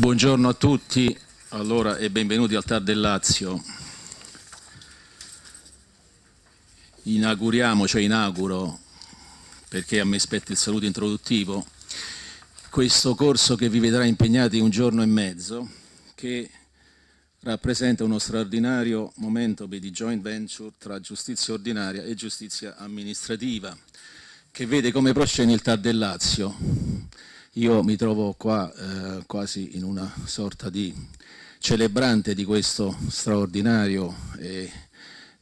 Buongiorno a tutti allora, e benvenuti al TAR del Lazio. Inauguriamo, cioè inauguro, perché a me spetta il saluto introduttivo, questo corso che vi vedrà impegnati un giorno e mezzo, che rappresenta uno straordinario momento di joint venture tra giustizia ordinaria e giustizia amministrativa, che vede come proscena il TAR del Lazio io mi trovo qua eh, quasi in una sorta di celebrante di questo straordinario e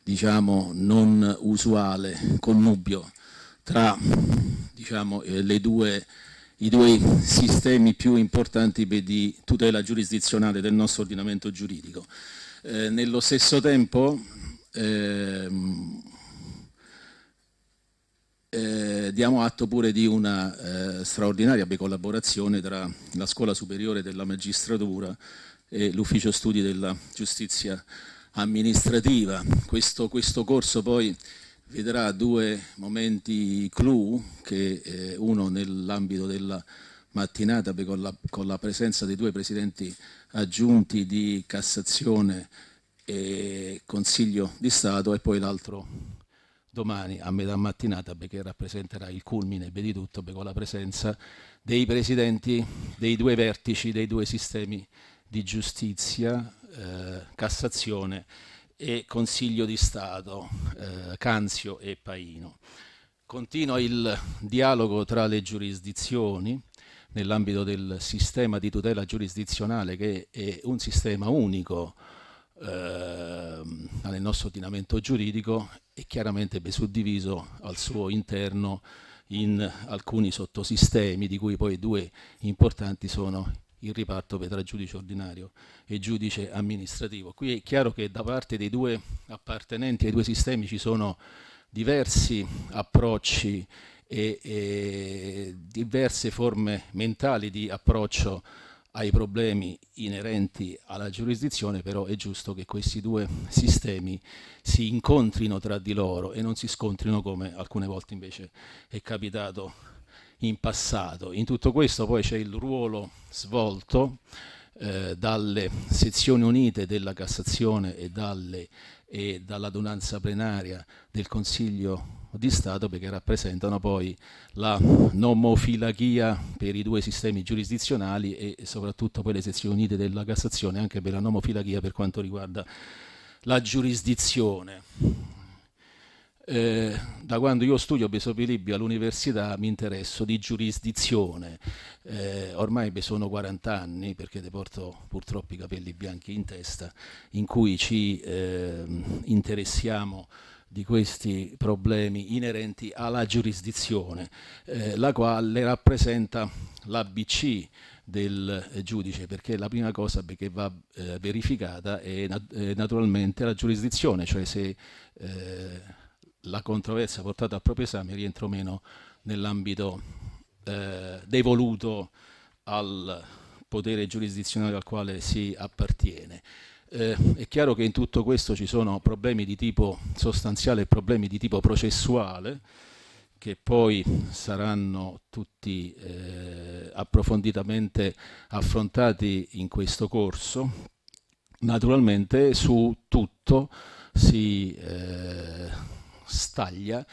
diciamo non usuale connubio tra diciamo, eh, due, i due sistemi più importanti di tutela giurisdizionale del nostro ordinamento giuridico. Eh, nello stesso tempo ehm, eh, diamo atto pure di una eh, straordinaria collaborazione tra la Scuola Superiore della Magistratura e l'Ufficio Studi della Giustizia Amministrativa. Questo, questo corso poi vedrà due momenti clou, che, eh, uno nell'ambito della mattinata con la, con la, presenza dei due presidenti aggiunti di Cassazione e Consiglio di Stato e poi l'altro domani a metà mattinata perché rappresenterà il culmine di tutto con la presenza dei presidenti dei due vertici dei due sistemi di giustizia, eh, Cassazione e Consiglio di Stato, eh, Canzio e Paino. Continua il dialogo tra le giurisdizioni nell'ambito del sistema di tutela giurisdizionale che è un sistema unico Ehm, nel nostro ordinamento giuridico e chiaramente beh, suddiviso al suo interno in alcuni sottosistemi, di cui poi due importanti sono il riparto tra giudice ordinario e giudice amministrativo. Qui è chiaro che da parte dei due appartenenti ai due sistemi ci sono diversi approcci e, e diverse forme mentali di approccio ai problemi inerenti alla giurisdizione, però è giusto che questi due sistemi si incontrino tra di loro e non si scontrino come alcune volte invece è capitato in passato. In tutto questo poi c'è il ruolo svolto eh, dalle sezioni unite della Cassazione e, dalle, e dall'adunanza plenaria del Consiglio di Stato perché rappresentano poi la nomofilachia per i due sistemi giurisdizionali e soprattutto poi le sezioni unite della Cassazione anche per la nomofilachia per quanto riguarda la giurisdizione. Eh, da quando io studio Besopi all'università mi interesso di giurisdizione, eh, ormai sono 40 anni perché ti porto purtroppo i capelli bianchi in testa, in cui ci eh, interessiamo di questi problemi inerenti alla giurisdizione, eh, la quale rappresenta l'ABC del eh, giudice, perché la prima cosa che va eh, verificata è nat naturalmente la giurisdizione, cioè se eh, la controversia portata al proprio esame rientra o meno nell'ambito eh, devoluto al potere giurisdizionale al quale si appartiene. Eh, è chiaro che in tutto questo ci sono problemi di tipo sostanziale e problemi di tipo processuale che poi saranno tutti eh, approfonditamente affrontati in questo corso. Naturalmente su tutto si eh, staglia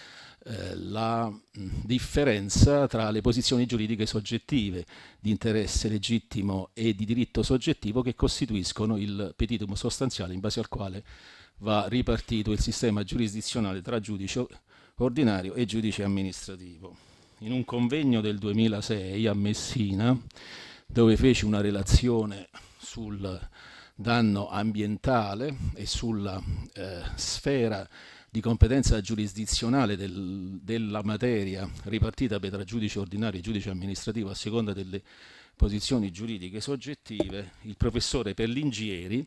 eh, la mm, differenza tra le posizioni giuridiche soggettive di interesse legittimo e di diritto soggettivo che costituiscono il petitum sostanziale in base al quale va ripartito il sistema giurisdizionale tra giudice ordinario e giudice amministrativo. In un convegno del 2006 a Messina, dove feci una relazione sul danno ambientale e sulla eh, sfera di competenza giurisdizionale del, della materia ripartita tra giudice ordinario e giudice amministrativo a seconda delle posizioni giuridiche soggettive, il professore Perlingieri,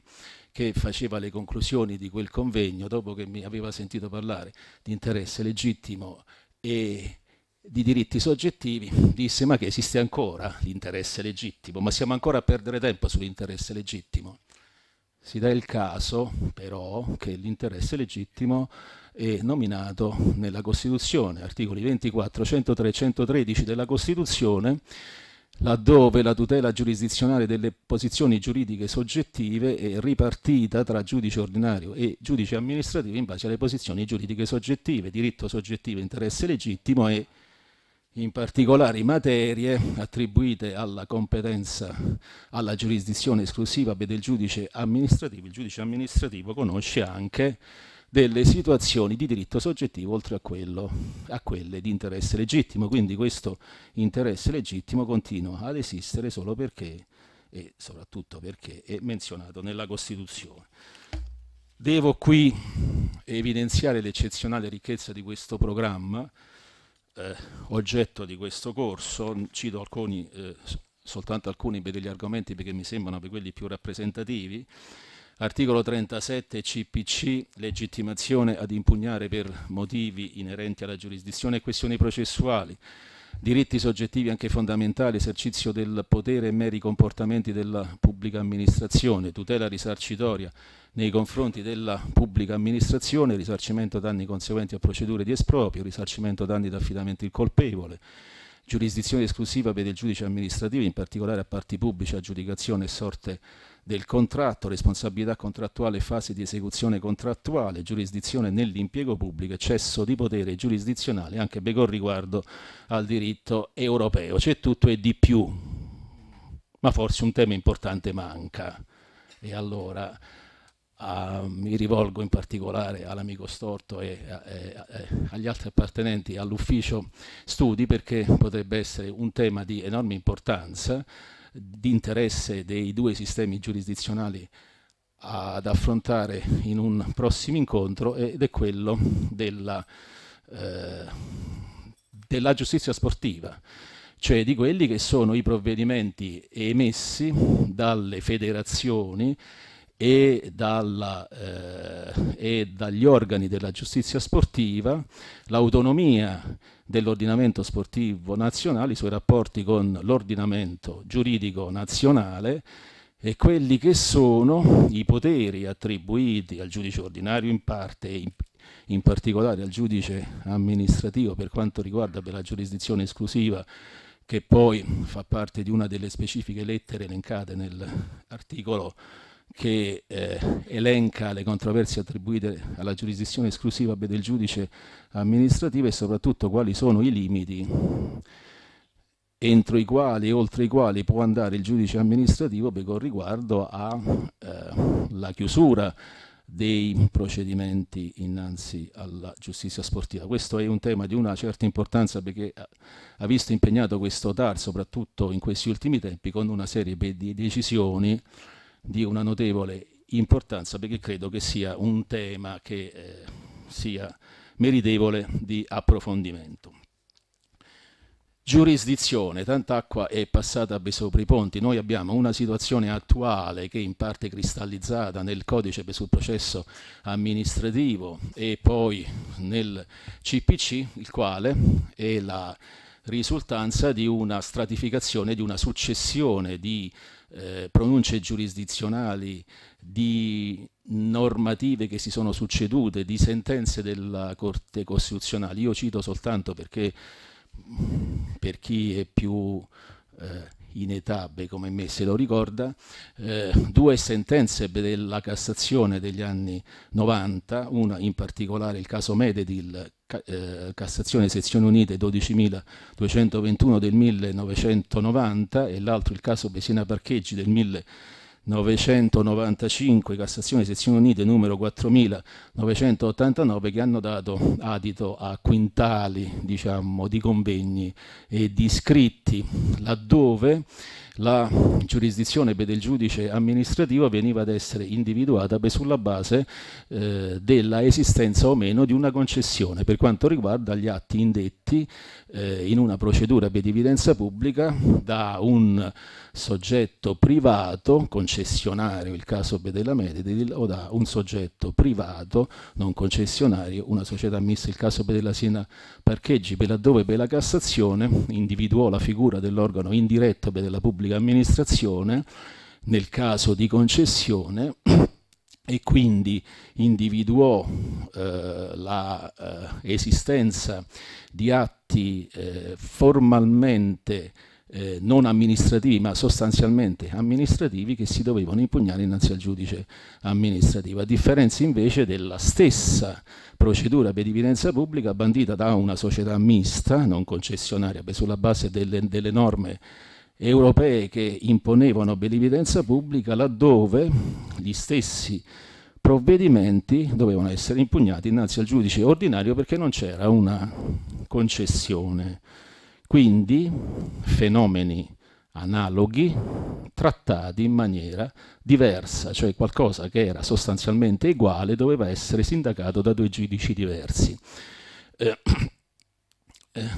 che faceva le conclusioni di quel convegno, dopo che mi aveva sentito parlare di interesse legittimo e di diritti soggettivi, disse ma che esiste ancora l'interesse legittimo, ma siamo ancora a perdere tempo sull'interesse legittimo. Si dà il caso però che l'interesse legittimo è nominato nella Costituzione, articoli 24, 103 e 113 della Costituzione, laddove la tutela giurisdizionale delle posizioni giuridiche soggettive è ripartita tra giudice ordinario e giudice amministrativo in base alle posizioni giuridiche soggettive, diritto soggettivo, interesse legittimo e in particolare materie attribuite alla competenza, alla giurisdizione esclusiva del giudice amministrativo, il giudice amministrativo conosce anche delle situazioni di diritto soggettivo oltre a, quello, a quelle di interesse legittimo, quindi questo interesse legittimo continua ad esistere solo perché e soprattutto perché è menzionato nella Costituzione. Devo qui evidenziare l'eccezionale ricchezza di questo programma, eh, oggetto di questo corso, cito alcuni, eh, soltanto alcuni per gli argomenti perché mi sembrano per quelli più rappresentativi, Articolo 37 CPC, legittimazione ad impugnare per motivi inerenti alla giurisdizione e questioni processuali diritti soggettivi anche fondamentali, esercizio del potere e meri comportamenti della pubblica amministrazione, tutela risarcitoria nei confronti della pubblica amministrazione, risarcimento danni conseguenti a procedure di esproprio, risarcimento danni da affidamento il colpevole, giurisdizione esclusiva per il giudice amministrativo, in particolare a parti pubblici, aggiudicazione e sorte del contratto, responsabilità contrattuale, fase di esecuzione contrattuale, giurisdizione nell'impiego pubblico, eccesso di potere giurisdizionale anche con riguardo al diritto europeo. C'è tutto e di più, ma forse un tema importante manca. E allora uh, mi rivolgo in particolare all'amico Storto e, e, e agli altri appartenenti all'ufficio studi perché potrebbe essere un tema di enorme importanza di interesse dei due sistemi giurisdizionali ad affrontare in un prossimo incontro ed è quello della, eh, della giustizia sportiva, cioè di quelli che sono i provvedimenti emessi dalle federazioni e, dalla, eh, e dagli organi della giustizia sportiva l'autonomia dell'ordinamento sportivo nazionale, i suoi rapporti con l'ordinamento giuridico nazionale e quelli che sono i poteri attribuiti al giudice ordinario in parte e in, in particolare al giudice amministrativo per quanto riguarda la giurisdizione esclusiva che poi fa parte di una delle specifiche lettere elencate nell'articolo che eh, elenca le controversie attribuite alla giurisdizione esclusiva del giudice amministrativo e soprattutto quali sono i limiti entro i quali e oltre i quali può andare il giudice amministrativo con riguardo alla eh, chiusura dei procedimenti innanzi alla giustizia sportiva. Questo è un tema di una certa importanza perché ha visto impegnato questo TAR soprattutto in questi ultimi tempi con una serie di decisioni di una notevole importanza perché credo che sia un tema che eh, sia meritevole di approfondimento. Giurisdizione, tanta acqua è passata sopra i ponti, noi abbiamo una situazione attuale che è in parte cristallizzata nel codice sul processo amministrativo e poi nel CPC, il quale è la risultanza di una stratificazione, di una successione di eh, pronunce giurisdizionali, di normative che si sono succedute, di sentenze della Corte Costituzionale. Io cito soltanto perché per chi è più eh, in età, beh, come me se lo ricorda, eh, due sentenze della Cassazione degli anni 90, una in particolare il caso Mededil eh, Cassazione Sezione Unite 12.221 del 1990 e l'altro il caso Besina Parcheggi del 1995, Cassazione Sezione Unite numero 4.989 che hanno dato adito a quintali diciamo, di convegni e di scritti laddove la giurisdizione beh, del giudice amministrativo veniva ad essere individuata beh, sulla base eh, della esistenza o meno di una concessione per quanto riguarda gli atti indetti eh, in una procedura per evidenza pubblica da un soggetto privato, concessionario, il caso Bedella Medidil, o da un soggetto privato, non concessionario, una società mista, il caso Bedella Siena Parcheggi, per laddove per la Cassazione individuò la figura dell'organo indiretto della pubblica amministrazione nel caso di concessione e quindi individuò eh, l'esistenza eh, di atti eh, formalmente eh, non amministrativi, ma sostanzialmente amministrativi, che si dovevano impugnare innanzi al giudice amministrativo, a differenza invece della stessa procedura per evidenza pubblica bandita da una società mista, non concessionaria, beh, sulla base delle, delle norme europee che imponevano belligerenza pubblica laddove gli stessi provvedimenti dovevano essere impugnati innanzi al giudice ordinario perché non c'era una concessione. Quindi fenomeni analoghi trattati in maniera diversa, cioè qualcosa che era sostanzialmente uguale doveva essere sindacato da due giudici diversi. Eh, eh,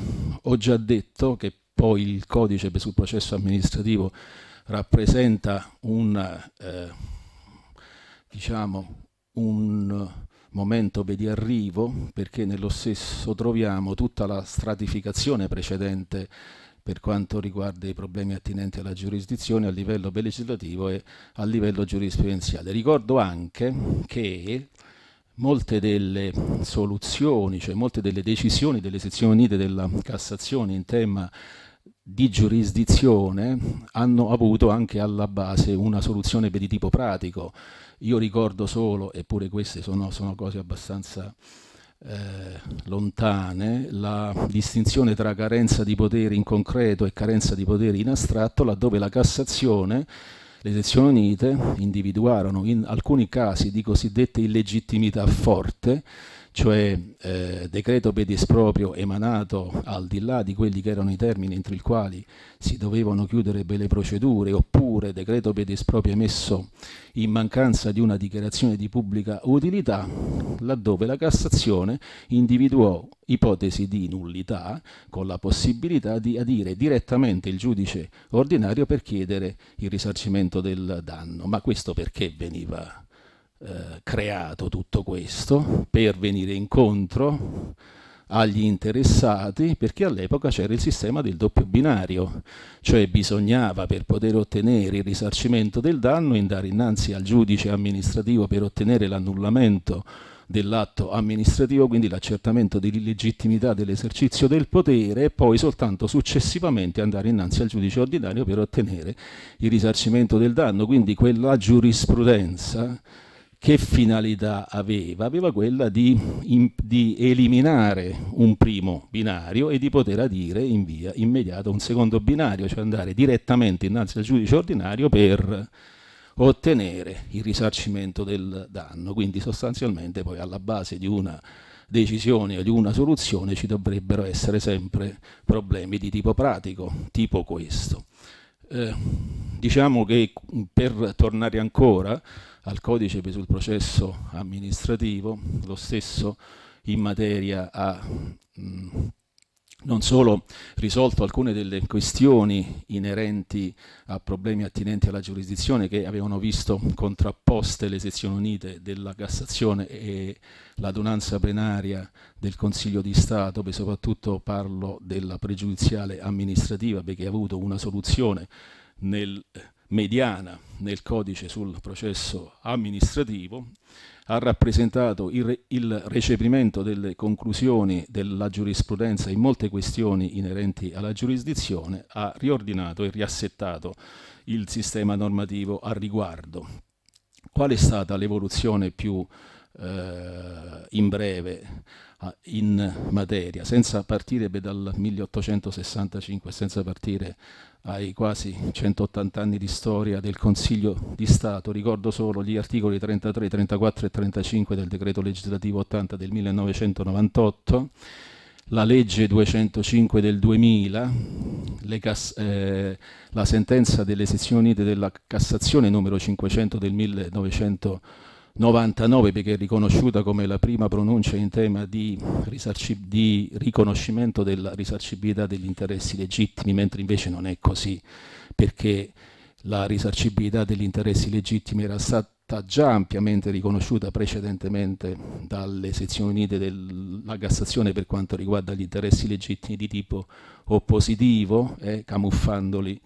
ho già detto che poi il codice sul processo amministrativo rappresenta un, eh, diciamo, un momento di arrivo perché nello stesso troviamo tutta la stratificazione precedente per quanto riguarda i problemi attinenti alla giurisdizione a livello legislativo e a livello giurisprudenziale. Ricordo anche che molte delle soluzioni, cioè molte delle decisioni delle sezioni unite della Cassazione in tema di giurisdizione hanno avuto anche alla base una soluzione per di tipo pratico. Io ricordo solo, eppure queste sono, sono cose abbastanza eh, lontane, la distinzione tra carenza di potere in concreto e carenza di potere in astratto, laddove la Cassazione le sezioni unite individuarono in alcuni casi di cosiddetta illegittimità forte cioè eh, decreto per esproprio emanato al di là di quelli che erano i termini entro i quali si dovevano chiudere belle procedure, oppure decreto per esproprio emesso in mancanza di una dichiarazione di pubblica utilità, laddove la Cassazione individuò ipotesi di nullità con la possibilità di adire direttamente il giudice ordinario per chiedere il risarcimento del danno. Ma questo perché veniva eh, creato tutto questo per venire incontro agli interessati perché all'epoca c'era il sistema del doppio binario, cioè bisognava per poter ottenere il risarcimento del danno andare innanzi al giudice amministrativo per ottenere l'annullamento dell'atto amministrativo, quindi l'accertamento dell'illegittimità dell'esercizio del potere e poi soltanto successivamente andare innanzi al giudice ordinario per ottenere il risarcimento del danno, quindi quella giurisprudenza che finalità aveva? Aveva quella di, in, di, eliminare un primo binario e di poter adire in via immediata un secondo binario, cioè andare direttamente innanzi al giudice ordinario per ottenere il risarcimento del danno. Quindi sostanzialmente poi alla base di una decisione o di una soluzione ci dovrebbero essere sempre problemi di tipo pratico, tipo questo. Eh, diciamo che per tornare ancora al codice sul processo amministrativo, lo stesso in materia ha non solo risolto alcune delle questioni inerenti a problemi attinenti alla giurisdizione che avevano visto contrapposte le sezioni unite della Cassazione e l'adunanza plenaria del Consiglio di Stato, beh, soprattutto parlo della pregiudiziale amministrativa perché ha avuto una soluzione nel mediana nel codice sul processo amministrativo, ha rappresentato il, re il, recepimento delle conclusioni della giurisprudenza in molte questioni inerenti alla giurisdizione, ha riordinato e riassettato il sistema normativo a riguardo. Qual è stata l'evoluzione più eh, in breve? in materia, senza partire dal 1865, senza partire ai quasi 180 anni di storia del Consiglio di Stato. Ricordo solo gli articoli 33, 34 e 35 del decreto legislativo 80 del 1998, la legge 205 del 2000, eh, la sentenza delle sezioni unite della Cassazione numero 500 del 1998, 99 perché è riconosciuta come la prima pronuncia in tema di, di, riconoscimento della risarcibilità degli interessi legittimi, mentre invece non è così, perché la risarcibilità degli interessi legittimi era stata già ampiamente riconosciuta precedentemente dalle sezioni unite della Cassazione per quanto riguarda gli interessi legittimi di tipo oppositivo, eh, camuffandoli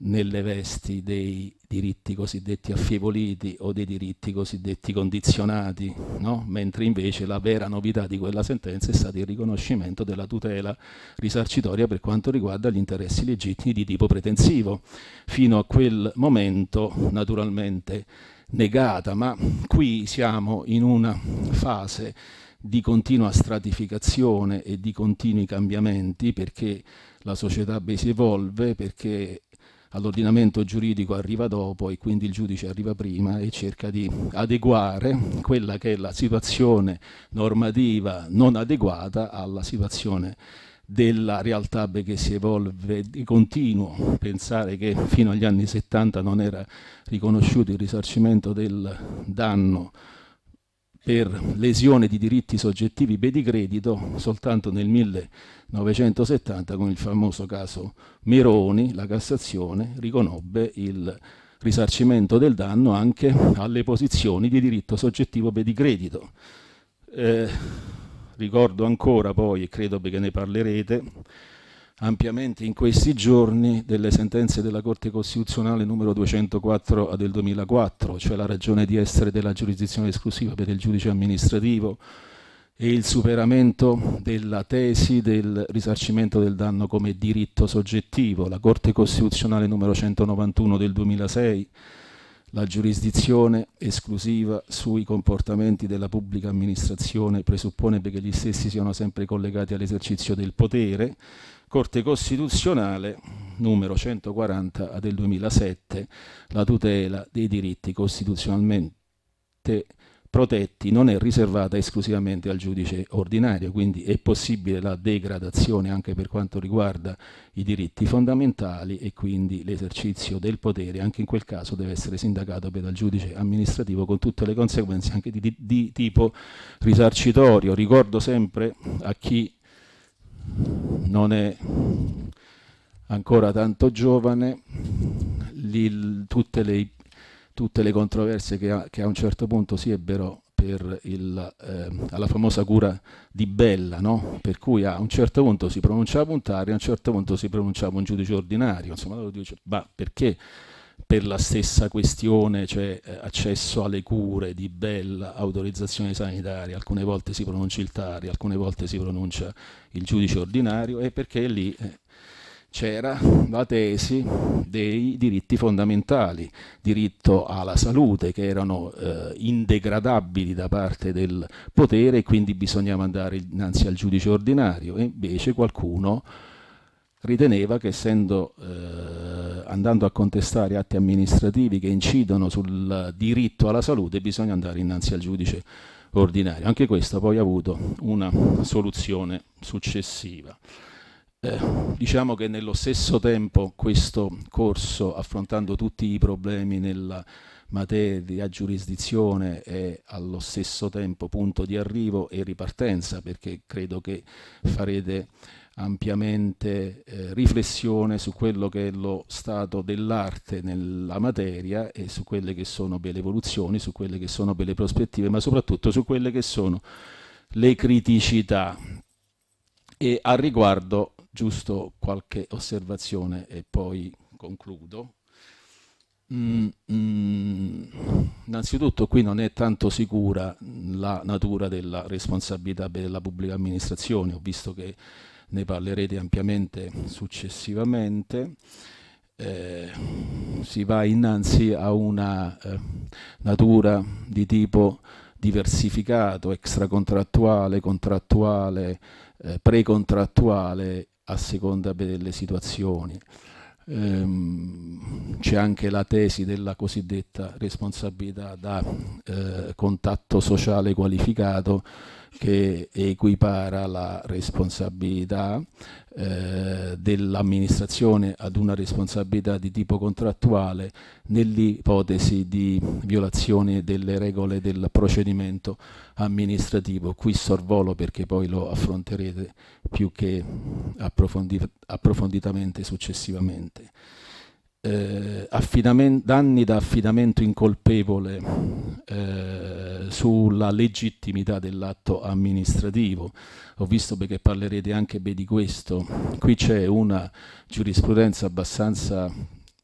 nelle vesti dei diritti cosiddetti affievoliti o dei diritti cosiddetti condizionati, no? mentre invece la vera novità di quella sentenza è stato il riconoscimento della tutela risarcitoria per quanto riguarda gli interessi legittimi di tipo pretensivo, fino a quel momento naturalmente negata, ma qui siamo in una fase di continua stratificazione e di continui cambiamenti perché la società si evolve, perché all'ordinamento giuridico arriva dopo e quindi il giudice arriva prima e cerca di adeguare quella che è la situazione normativa non adeguata alla situazione della realtà che si evolve di continuo. Pensare che fino agli anni 70 non era riconosciuto il risarcimento del danno per lesione di diritti soggettivi bedicredito soltanto nel 1970 con il famoso caso Meroni, la Cassazione riconobbe il risarcimento del danno anche alle posizioni di diritto soggettivo bedicredito. Eh, ricordo ancora poi, e credo che ne parlerete, ampiamente in questi giorni delle sentenze della Corte Costituzionale numero 204 del 2004, cioè la ragione di essere della giurisdizione esclusiva per il giudice amministrativo e il superamento della tesi del risarcimento del danno come diritto soggettivo, la Corte Costituzionale numero 191 del 2006, la giurisdizione esclusiva sui comportamenti della pubblica amministrazione presuppone che gli stessi siano sempre collegati all'esercizio del potere, Corte Costituzionale numero 140 del 2007, la tutela dei diritti costituzionalmente protetti non è riservata esclusivamente al giudice ordinario, quindi è possibile la degradazione anche per quanto riguarda i diritti fondamentali e quindi l'esercizio del potere anche in quel caso deve essere sindacato dal giudice amministrativo con tutte le conseguenze anche di, di, di tipo risarcitorio. Ricordo sempre a chi non è ancora tanto giovane, lì, tutte, le, tutte, le, controversie che a, che a, un certo punto si ebbero per il, eh, alla famosa cura di Bella, no? per cui a un certo punto si pronunciava un TAR, a un certo punto si pronunciava un giudice ordinario, insomma loro dice, ma perché per la stessa questione, cioè eh, accesso alle cure di bella autorizzazione sanitaria, alcune volte si pronuncia il TARI, alcune volte si pronuncia il giudice ordinario, e perché lì eh, c'era la tesi dei diritti fondamentali, diritto alla salute che erano eh, indegradabili da parte del potere e quindi bisognava andare innanzi al giudice ordinario e invece qualcuno riteneva che essendo eh, andando a contestare atti amministrativi che incidono sul diritto alla salute bisogna andare innanzi al giudice ordinario. Anche questo poi ha avuto una soluzione successiva. Eh, diciamo che nello stesso tempo questo corso, affrontando tutti i problemi nella materia, giurisdizione, è allo stesso tempo punto di arrivo e ripartenza, perché credo che farete ampiamente eh, riflessione su quello che è lo stato dell'arte nella materia e su quelle che sono belle evoluzioni, su quelle che sono belle prospettive, ma soprattutto su quelle che sono le criticità. E a riguardo giusto qualche osservazione e poi concludo. Mm, mm, innanzitutto qui non è tanto sicura la natura della responsabilità della pubblica amministrazione, ho visto che ne parlerete ampiamente successivamente. Eh, si va innanzi a una eh, natura di tipo diversificato, extracontrattuale, contrattuale, eh, precontrattuale a seconda delle situazioni. Ehm, c'è anche la tesi della cosiddetta responsabilità da eh, contatto sociale qualificato che equipara la responsabilità eh, dell'amministrazione ad una responsabilità di tipo contrattuale nell'ipotesi di violazione delle regole del procedimento amministrativo. Qui sorvolo perché poi lo affronterete più che approfondit approfonditamente successivamente eh, danni da affidamento incolpevole eh, sulla legittimità dell'atto amministrativo. Ho visto perché parlerete anche beh, di questo. Qui c'è una giurisprudenza abbastanza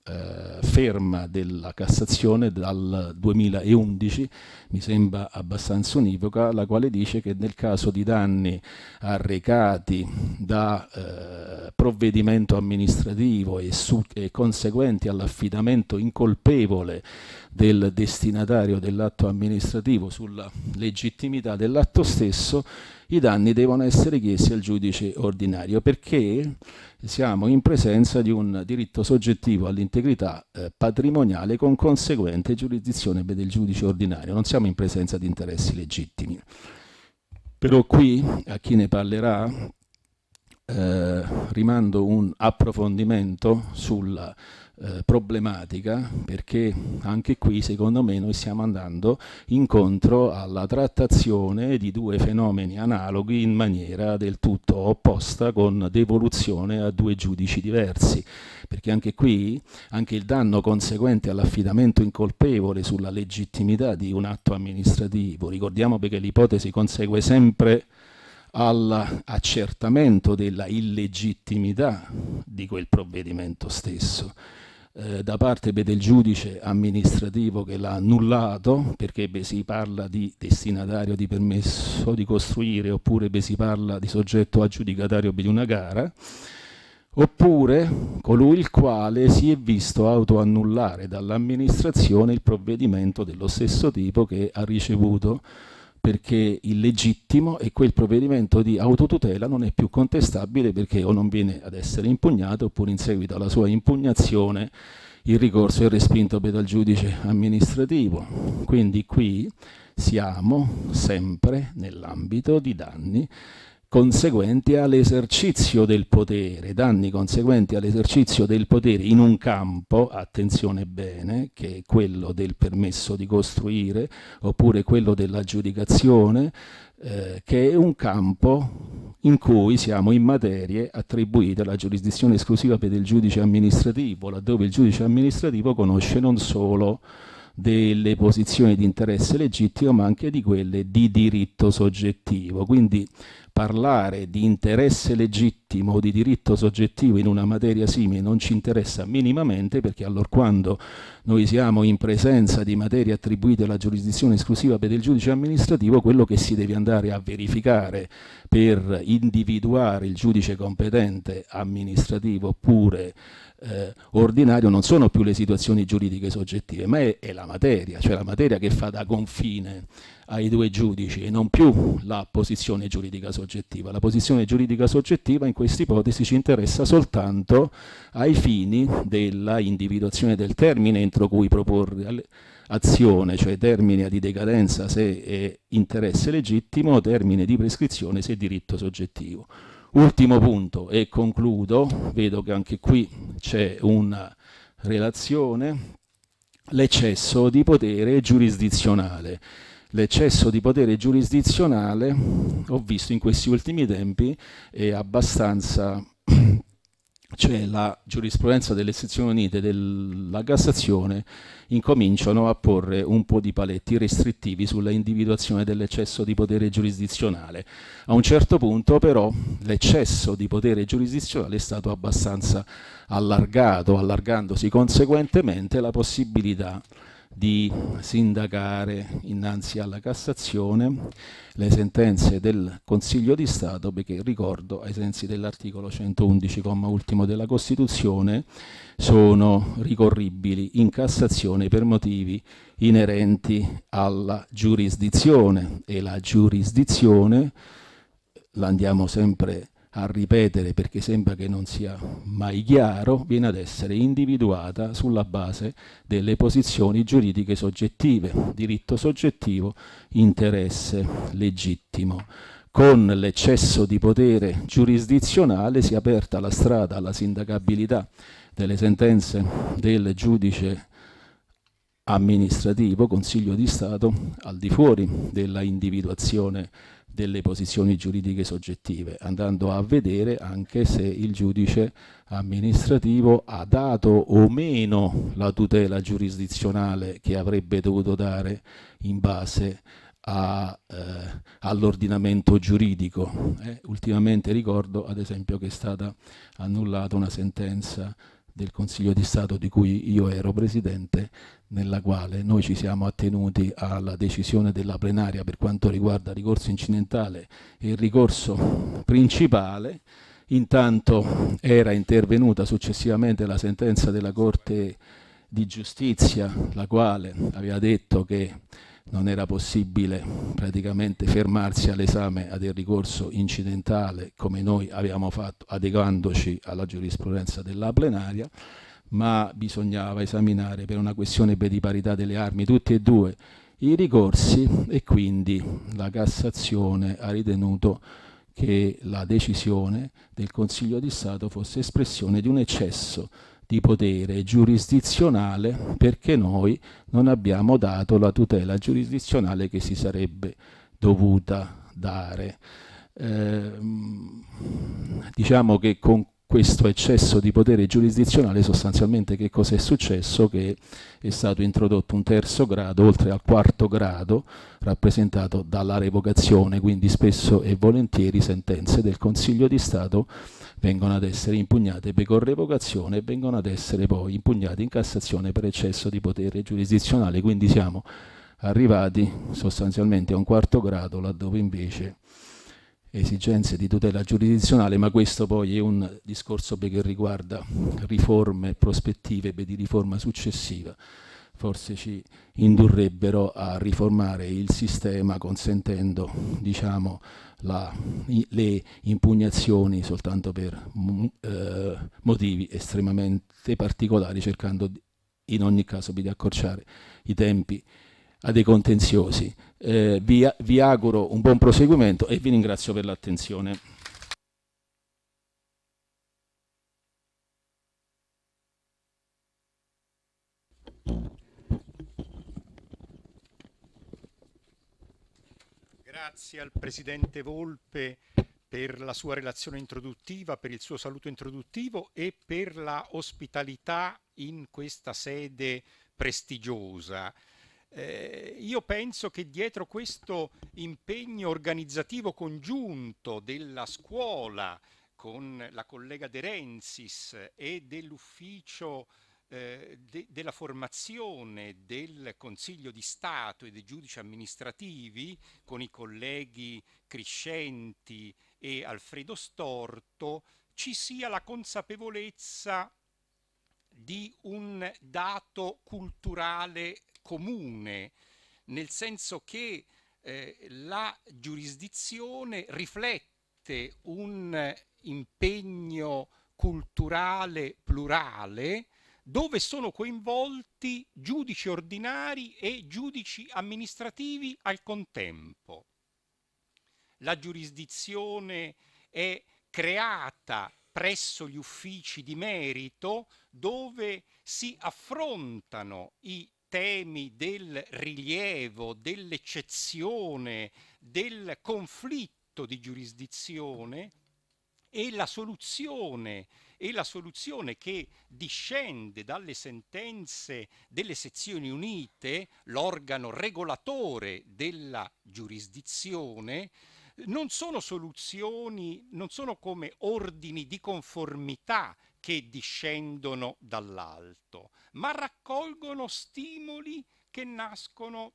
eh, ferma della Cassazione dal 2011, mi sembra abbastanza univoca, la quale dice che nel caso di danni arrecati da eh, provvedimento amministrativo e, su, e conseguenti all'affidamento incolpevole del destinatario dell'atto amministrativo sulla legittimità dell'atto stesso, i danni devono essere chiesti al giudice ordinario perché siamo in presenza di un diritto soggettivo all'integrità eh, patrimoniale con conseguente giurisdizione del giudice ordinario, non siamo in presenza di interessi legittimi. Però qui a chi ne parlerà eh, rimando un approfondimento sulla eh, problematica perché anche qui secondo me noi stiamo andando incontro alla trattazione di due fenomeni analoghi in maniera del tutto opposta con devoluzione a due giudici diversi perché anche qui anche il danno conseguente all'affidamento incolpevole sulla legittimità di un atto amministrativo ricordiamo che l'ipotesi consegue sempre all'accertamento della illegittimità di quel provvedimento stesso. Eh, da parte beh, del giudice amministrativo che l'ha annullato perché beh, si parla di destinatario di permesso di costruire oppure beh, si parla di soggetto aggiudicatario di una gara oppure colui il quale si è visto autoannullare dall'amministrazione il provvedimento dello stesso tipo che ha ricevuto perché illegittimo e quel provvedimento di autotutela non è più contestabile perché o non viene ad essere impugnato oppure in seguito alla sua impugnazione il ricorso è respinto dal giudice amministrativo. Quindi qui siamo sempre nell'ambito di danni conseguenti all'esercizio del potere, danni conseguenti all'esercizio del potere in un campo, attenzione bene, che è quello del permesso di costruire, oppure quello dell'aggiudicazione, eh, che è un campo in cui siamo in materie attribuite alla giurisdizione esclusiva per il giudice amministrativo, laddove il giudice amministrativo conosce non solo delle posizioni di interesse legittimo ma anche di quelle di diritto soggettivo. Quindi parlare di interesse legittimo o di diritto soggettivo in una materia simile non ci interessa minimamente perché allora quando noi siamo in presenza di materie attribuite alla giurisdizione esclusiva per il giudice amministrativo, quello che si deve andare a verificare per individuare il giudice competente amministrativo oppure eh, ordinario non sono più le situazioni giuridiche soggettive, ma è, è la materia, cioè la materia che fa da confine ai due giudici e non più la posizione giuridica soggettiva. La posizione giuridica soggettiva in questa ipotesi ci interessa soltanto ai fini della individuazione del termine entro cui proporre azione, cioè termine di decadenza se è interesse legittimo, termine di prescrizione se è diritto soggettivo. Ultimo punto e concludo, vedo che anche qui c'è una relazione, l'eccesso di potere giurisdizionale l'eccesso di potere giurisdizionale, ho visto in questi ultimi tempi, è abbastanza... cioè la giurisprudenza delle sezioni unite della Cassazione incominciano a porre un po' di paletti restrittivi sulla individuazione dell'eccesso di potere giurisdizionale. A un certo punto però l'eccesso di potere giurisdizionale è stato abbastanza allargato, allargandosi conseguentemente la possibilità di sindacare innanzi alla Cassazione le sentenze del Consiglio di Stato perché ricordo ai sensi dell'articolo 111, comma ultimo della Costituzione sono ricorribili in Cassazione per motivi inerenti alla giurisdizione e la giurisdizione l'andiamo sempre a a ripetere perché sembra che non sia mai chiaro, viene ad essere individuata sulla base delle posizioni giuridiche soggettive, diritto soggettivo, interesse legittimo con l'eccesso di potere giurisdizionale si è aperta la strada alla sindacabilità delle sentenze del giudice amministrativo, Consiglio di Stato, al di fuori della individuazione delle posizioni giuridiche soggettive, andando a vedere anche se il giudice amministrativo ha dato o meno la tutela giurisdizionale che avrebbe dovuto dare in base eh, all'ordinamento giuridico. Eh, ultimamente ricordo ad esempio che è stata annullata una sentenza del Consiglio di Stato di cui io ero presidente, nella quale noi ci siamo attenuti alla decisione della plenaria per quanto riguarda il ricorso incidentale e il ricorso principale. Intanto era intervenuta successivamente la sentenza della Corte di Giustizia, la quale aveva detto che non era possibile praticamente fermarsi all'esame del ricorso incidentale come noi abbiamo fatto adeguandoci alla giurisprudenza della plenaria, ma bisognava esaminare per una questione di parità delle armi tutti e due i ricorsi e quindi la Cassazione ha ritenuto che la decisione del Consiglio di Stato fosse espressione di un eccesso di potere giurisdizionale perché noi non abbiamo dato la tutela giurisdizionale che si sarebbe dovuta dare. Eh, diciamo che con questo eccesso di potere giurisdizionale sostanzialmente che cosa è successo? Che è stato introdotto un terzo grado oltre al quarto grado rappresentato dalla revocazione, quindi spesso e volentieri sentenze del Consiglio di Stato vengono ad essere impugnate per correvocazione e vengono ad essere poi impugnate in Cassazione per eccesso di potere giurisdizionale. Quindi siamo arrivati sostanzialmente a un quarto grado laddove invece esigenze di tutela giurisdizionale, ma questo poi è un discorso che riguarda riforme prospettive di riforma successiva, forse ci indurrebbero a riformare il sistema consentendo diciamo, la, i, le impugnazioni soltanto per mm, eh, motivi estremamente particolari, cercando di, in ogni caso di accorciare i tempi a dei contenziosi. Eh, vi, vi auguro un buon proseguimento e vi ringrazio per l'attenzione. Thank you. grazie al Presidente Volpe per la sua relazione introduttiva, per il suo saluto introduttivo e per la ospitalità in questa sede prestigiosa. Eh, io penso che dietro questo impegno organizzativo congiunto della scuola con la collega De Renzis e dell'ufficio eh, de della formazione del Consiglio di Stato e dei giudici amministrativi con i colleghi Crescenti e Alfredo Storto ci sia la consapevolezza di un dato culturale comune, nel senso che eh, la giurisdizione riflette un impegno culturale plurale dove sono coinvolti giudici ordinari e giudici amministrativi al contempo. La giurisdizione è creata presso gli uffici di merito dove si affrontano i temi del rilievo, dell'eccezione, del conflitto di giurisdizione e la soluzione e la soluzione che discende dalle sentenze delle sezioni unite, l'organo regolatore della giurisdizione, non sono soluzioni, non sono come ordini di conformità che discendono dall'alto, ma raccolgono stimoli che nascono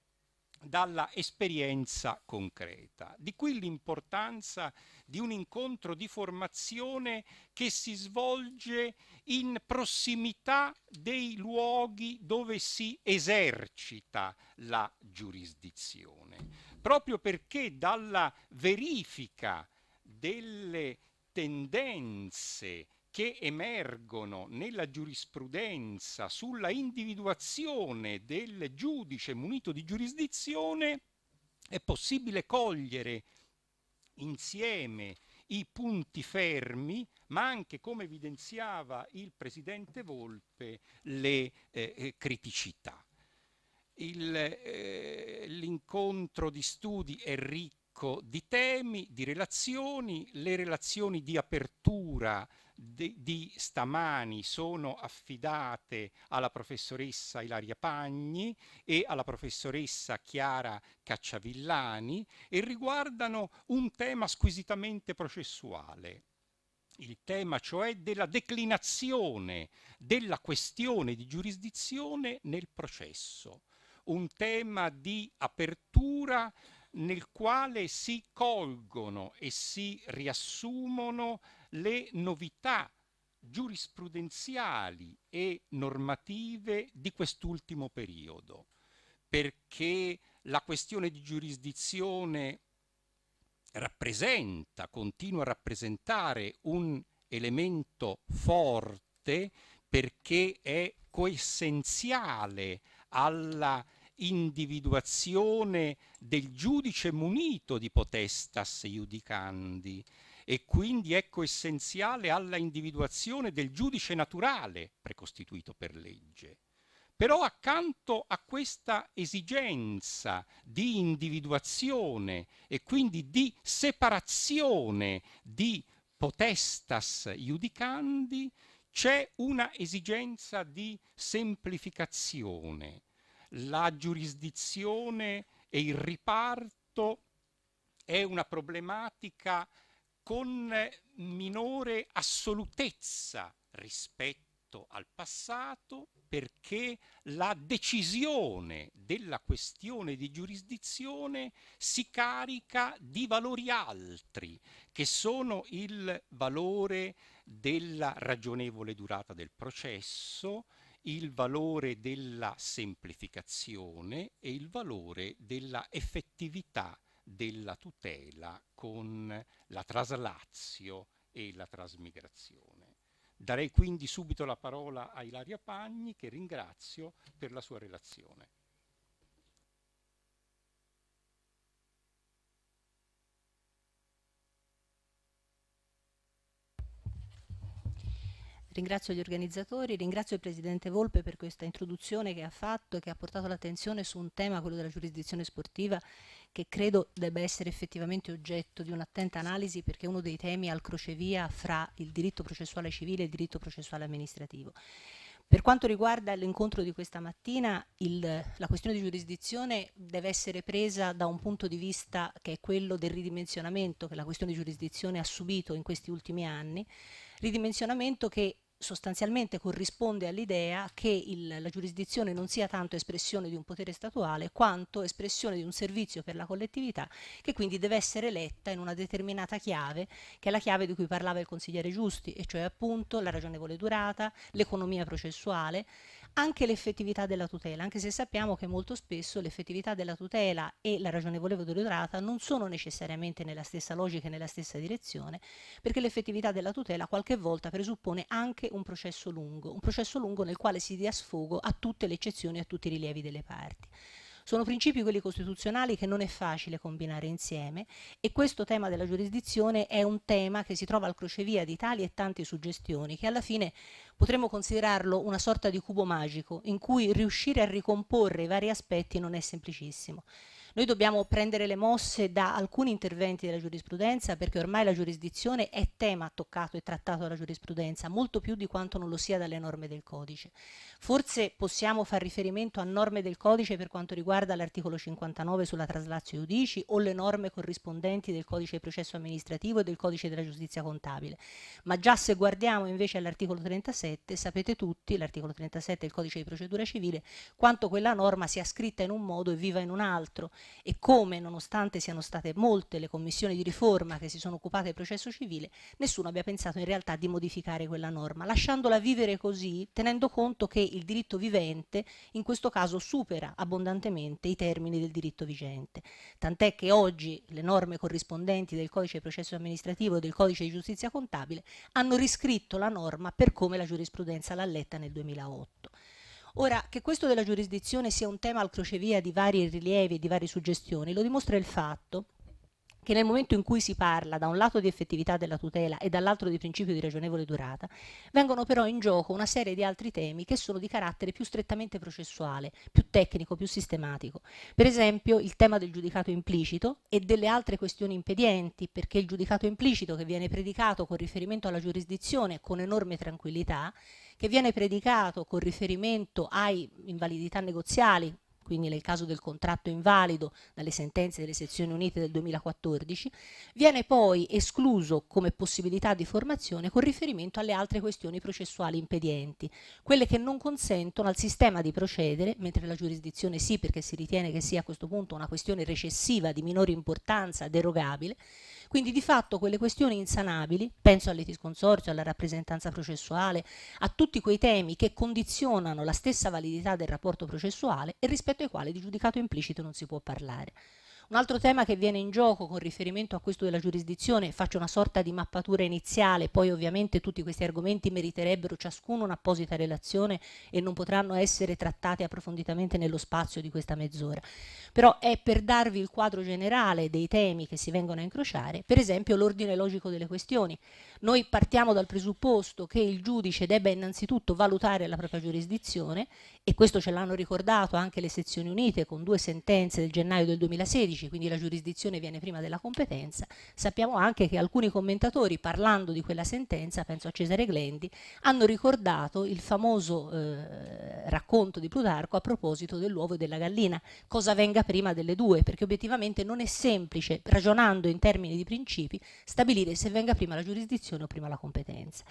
dalla esperienza concreta. Di qui l'importanza di un incontro di formazione che si svolge in prossimità dei luoghi dove si esercita la giurisdizione, proprio perché dalla verifica delle tendenze che emergono nella giurisprudenza sulla individuazione del giudice munito di giurisdizione, è possibile cogliere insieme i punti fermi, ma anche, come evidenziava il presidente Volpe, le eh, eh criticità eh, l'incontro eh, di studi è ricco ricco di temi, di relazioni, le relazioni di apertura di, di stamani sono affidate alla professoressa Ilaria Pagni e alla professoressa Chiara Cacciavillani e riguardano un tema squisitamente processuale, il tema cioè della declinazione della questione di giurisdizione nel processo, un tema di apertura nel quale si colgono e si riassumono le novità giurisprudenziali e normative di quest'ultimo periodo, perché la questione di giurisdizione rappresenta, continua a rappresentare un elemento forte perché è coessenziale alla individuazione del giudice munito di potestas iudicandi e quindi ecco essenziale alla individuazione del giudice naturale precostituito per legge. Però accanto a questa esigenza di individuazione e quindi di separazione di potestas iudicandi, c'è una esigenza di semplificazione, la giurisdizione e il riparto è una problematica con minore assolutezza rispetto al passato perché la decisione della questione di giurisdizione si carica di valori altri, che sono il valore della ragionevole durata del processo, il valore della semplificazione e il valore della effettività della tutela con la traslazio e la trasmigrazione. Darei quindi subito la parola a Ilaria Pagni che ringrazio per la sua relazione. Ringrazio gli organizzatori, ringrazio il Presidente Volpe per questa introduzione che ha fatto e che ha portato l'attenzione su un tema, quello della giurisdizione sportiva, che credo debba essere effettivamente oggetto di un'attenta analisi perché è uno dei temi al crocevia fra il diritto processuale civile e il diritto processuale amministrativo. Per quanto riguarda l'incontro di questa mattina, il, la questione di giurisdizione deve essere presa da un punto di vista che è quello del ridimensionamento che la questione di giurisdizione ha subito in questi ultimi anni, ridimensionamento che sostanzialmente corrisponde all'idea che il, la giurisdizione non sia tanto espressione di un potere statuale quanto espressione di un servizio per la collettività che quindi deve essere letta in una determinata chiave che è la chiave di cui parlava il consigliere Giusti e cioè appunto la ragionevole durata, l'economia processuale anche l'effettività della tutela, anche se sappiamo che molto spesso l'effettività della tutela e la ragionevole durata non sono necessariamente nella stessa logica e nella stessa direzione, perché l'effettività della tutela qualche volta presuppone anche un processo lungo, un processo lungo nel quale si dia sfogo a tutte le eccezioni e a tutti i rilievi delle parti. Sono principi quelli costituzionali che non è facile combinare insieme e questo tema della giurisdizione è un tema che si trova al crocevia di tali e tante suggestioni che alla fine potremmo considerarlo una sorta di cubo magico in cui riuscire a ricomporre i vari aspetti non è semplicissimo. Noi dobbiamo prendere le mosse da alcuni interventi della giurisprudenza perché ormai la giurisdizione è tema toccato e trattato dalla giurisprudenza, molto più di quanto non lo sia dalle norme del codice. Forse possiamo fare riferimento a norme del codice per quanto riguarda l'articolo 59 sulla traslazio giudici o le norme corrispondenti del codice di processo amministrativo e del codice della giustizia contabile, ma già se guardiamo invece all'articolo 37, sapete tutti, l'articolo 37 del codice di procedura civile, quanto quella norma sia scritta in un modo e viva in un altro e come, nonostante siano state molte le commissioni di riforma che si sono occupate del processo civile, nessuno abbia pensato in realtà di modificare quella norma, lasciandola vivere così, tenendo conto che il diritto vivente in questo caso supera abbondantemente i termini del diritto vigente. Tant'è che oggi le norme corrispondenti del codice di processo amministrativo e del codice di giustizia contabile hanno riscritto la norma per come la giurisprudenza l'ha letta nel 2008. Ora, che questo della giurisdizione sia un tema al crocevia di vari rilievi e di varie suggestioni, lo dimostra il fatto che nel momento in cui si parla da un lato di effettività della tutela e dall'altro di principio di ragionevole durata, vengono però in gioco una serie di altri temi che sono di carattere più strettamente processuale, più tecnico, più sistematico. Per esempio il tema del giudicato implicito e delle altre questioni impedienti, perché il giudicato implicito che viene predicato con riferimento alla giurisdizione con enorme tranquillità, che viene predicato con riferimento ai invalidità negoziali, quindi nel caso del contratto invalido dalle sentenze delle sezioni unite del 2014, viene poi escluso come possibilità di formazione con riferimento alle altre questioni processuali impedienti, quelle che non consentono al sistema di procedere, mentre la giurisdizione sì perché si ritiene che sia a questo punto una questione recessiva di minore importanza derogabile, quindi di fatto quelle questioni insanabili, penso all'etisconsorzio, alla rappresentanza processuale, a tutti quei temi che condizionano la stessa validità del rapporto processuale e rispetto ai quali di giudicato implicito non si può parlare. Un altro tema che viene in gioco con riferimento a questo della giurisdizione, faccio una sorta di mappatura iniziale, poi ovviamente tutti questi argomenti meriterebbero ciascuno un'apposita relazione e non potranno essere trattati approfonditamente nello spazio di questa mezz'ora. Però è per darvi il quadro generale dei temi che si vengono a incrociare, per esempio l'ordine logico delle questioni. Noi partiamo dal presupposto che il giudice debba innanzitutto valutare la propria giurisdizione e questo ce l'hanno ricordato anche le sezioni unite con due sentenze del gennaio del 2016 giuridici, quindi la giurisdizione viene prima della competenza, sappiamo anche che alcuni commentatori parlando di quella sentenza, penso a Cesare Glendi, hanno ricordato il famoso eh, racconto di Plutarco a proposito dell'uovo e della gallina, cosa venga prima delle due, perché obiettivamente non è semplice, ragionando in termini di principi, stabilire se venga prima la giurisdizione o prima la competenza.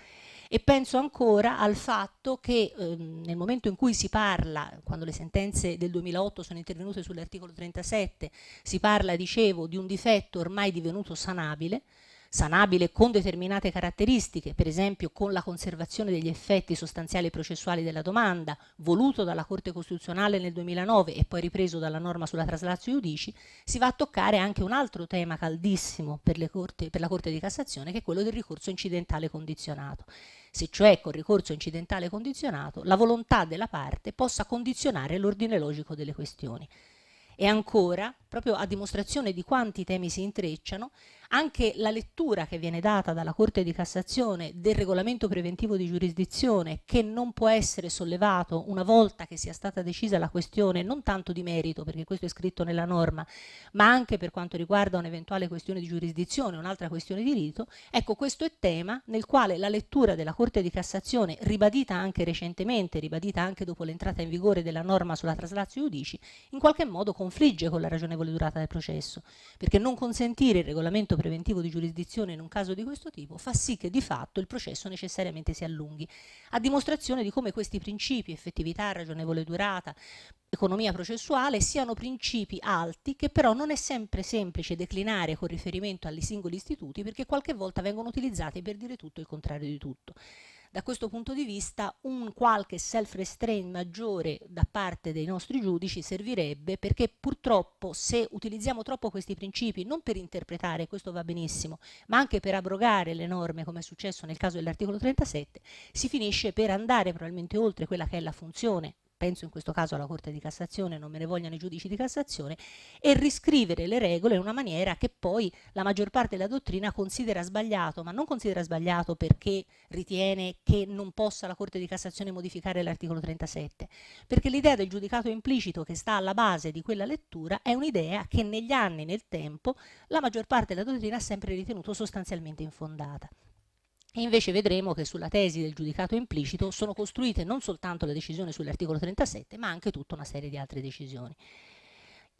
E penso ancora al fatto che ehm, nel momento in cui si parla, quando le sentenze del 2008 sono intervenute sull'articolo 37, si parla, dicevo, di un difetto ormai divenuto sanabile, sanabile con determinate caratteristiche, per esempio con la conservazione degli effetti sostanziali e processuali della domanda, voluto dalla Corte Costituzionale nel 2009 e poi ripreso dalla norma sulla traslazio iudici, si va a toccare anche un altro tema caldissimo per, corte, per la Corte di Cassazione, che è quello del ricorso incidentale condizionato se cioè con ricorso incidentale condizionato, la volontà della parte possa condizionare l'ordine logico delle questioni. E ancora, proprio a dimostrazione di quanti temi si intrecciano, anche la lettura che viene data dalla Corte di Cassazione del regolamento preventivo di giurisdizione che non può essere sollevato una volta che sia stata decisa la questione non tanto di merito, perché questo è scritto nella norma, ma anche per quanto riguarda un'eventuale questione di giurisdizione, un'altra questione di rito, ecco questo è tema nel quale la lettura della Corte di Cassazione, ribadita anche recentemente, ribadita anche dopo l'entrata in vigore della norma sulla traslazio giudici, in qualche modo confligge con la ragionevolezza con durata del processo, perché non consentire il regolamento preventivo di giurisdizione in un caso di questo tipo fa sì che di fatto il processo necessariamente si allunghi, a dimostrazione di come questi principi, effettività, ragionevole durata, economia processuale, siano principi alti che però non è sempre semplice declinare con riferimento agli singoli istituti perché qualche volta vengono utilizzati per dire tutto il contrario di tutto. Da questo punto di vista un qualche self-restraint maggiore da parte dei nostri giudici servirebbe perché purtroppo se utilizziamo troppo questi principi, non per interpretare, questo va benissimo, ma anche per abrogare le norme come è successo nel caso dell'articolo 37, si finisce per andare probabilmente oltre quella che è la funzione penso in questo caso alla Corte di Cassazione, non me ne vogliano i giudici di Cassazione, e riscrivere le regole in una maniera che poi la maggior parte della dottrina considera sbagliato, ma non considera sbagliato perché ritiene che non possa la Corte di Cassazione modificare l'articolo 37, perché l'idea del giudicato implicito che sta alla base di quella lettura è un'idea che negli anni, nel tempo, la maggior parte della dottrina ha sempre ritenuto sostanzialmente infondata. E invece vedremo che sulla tesi del giudicato implicito sono costruite non soltanto le decisioni sull'articolo 37, ma anche tutta una serie di altre decisioni.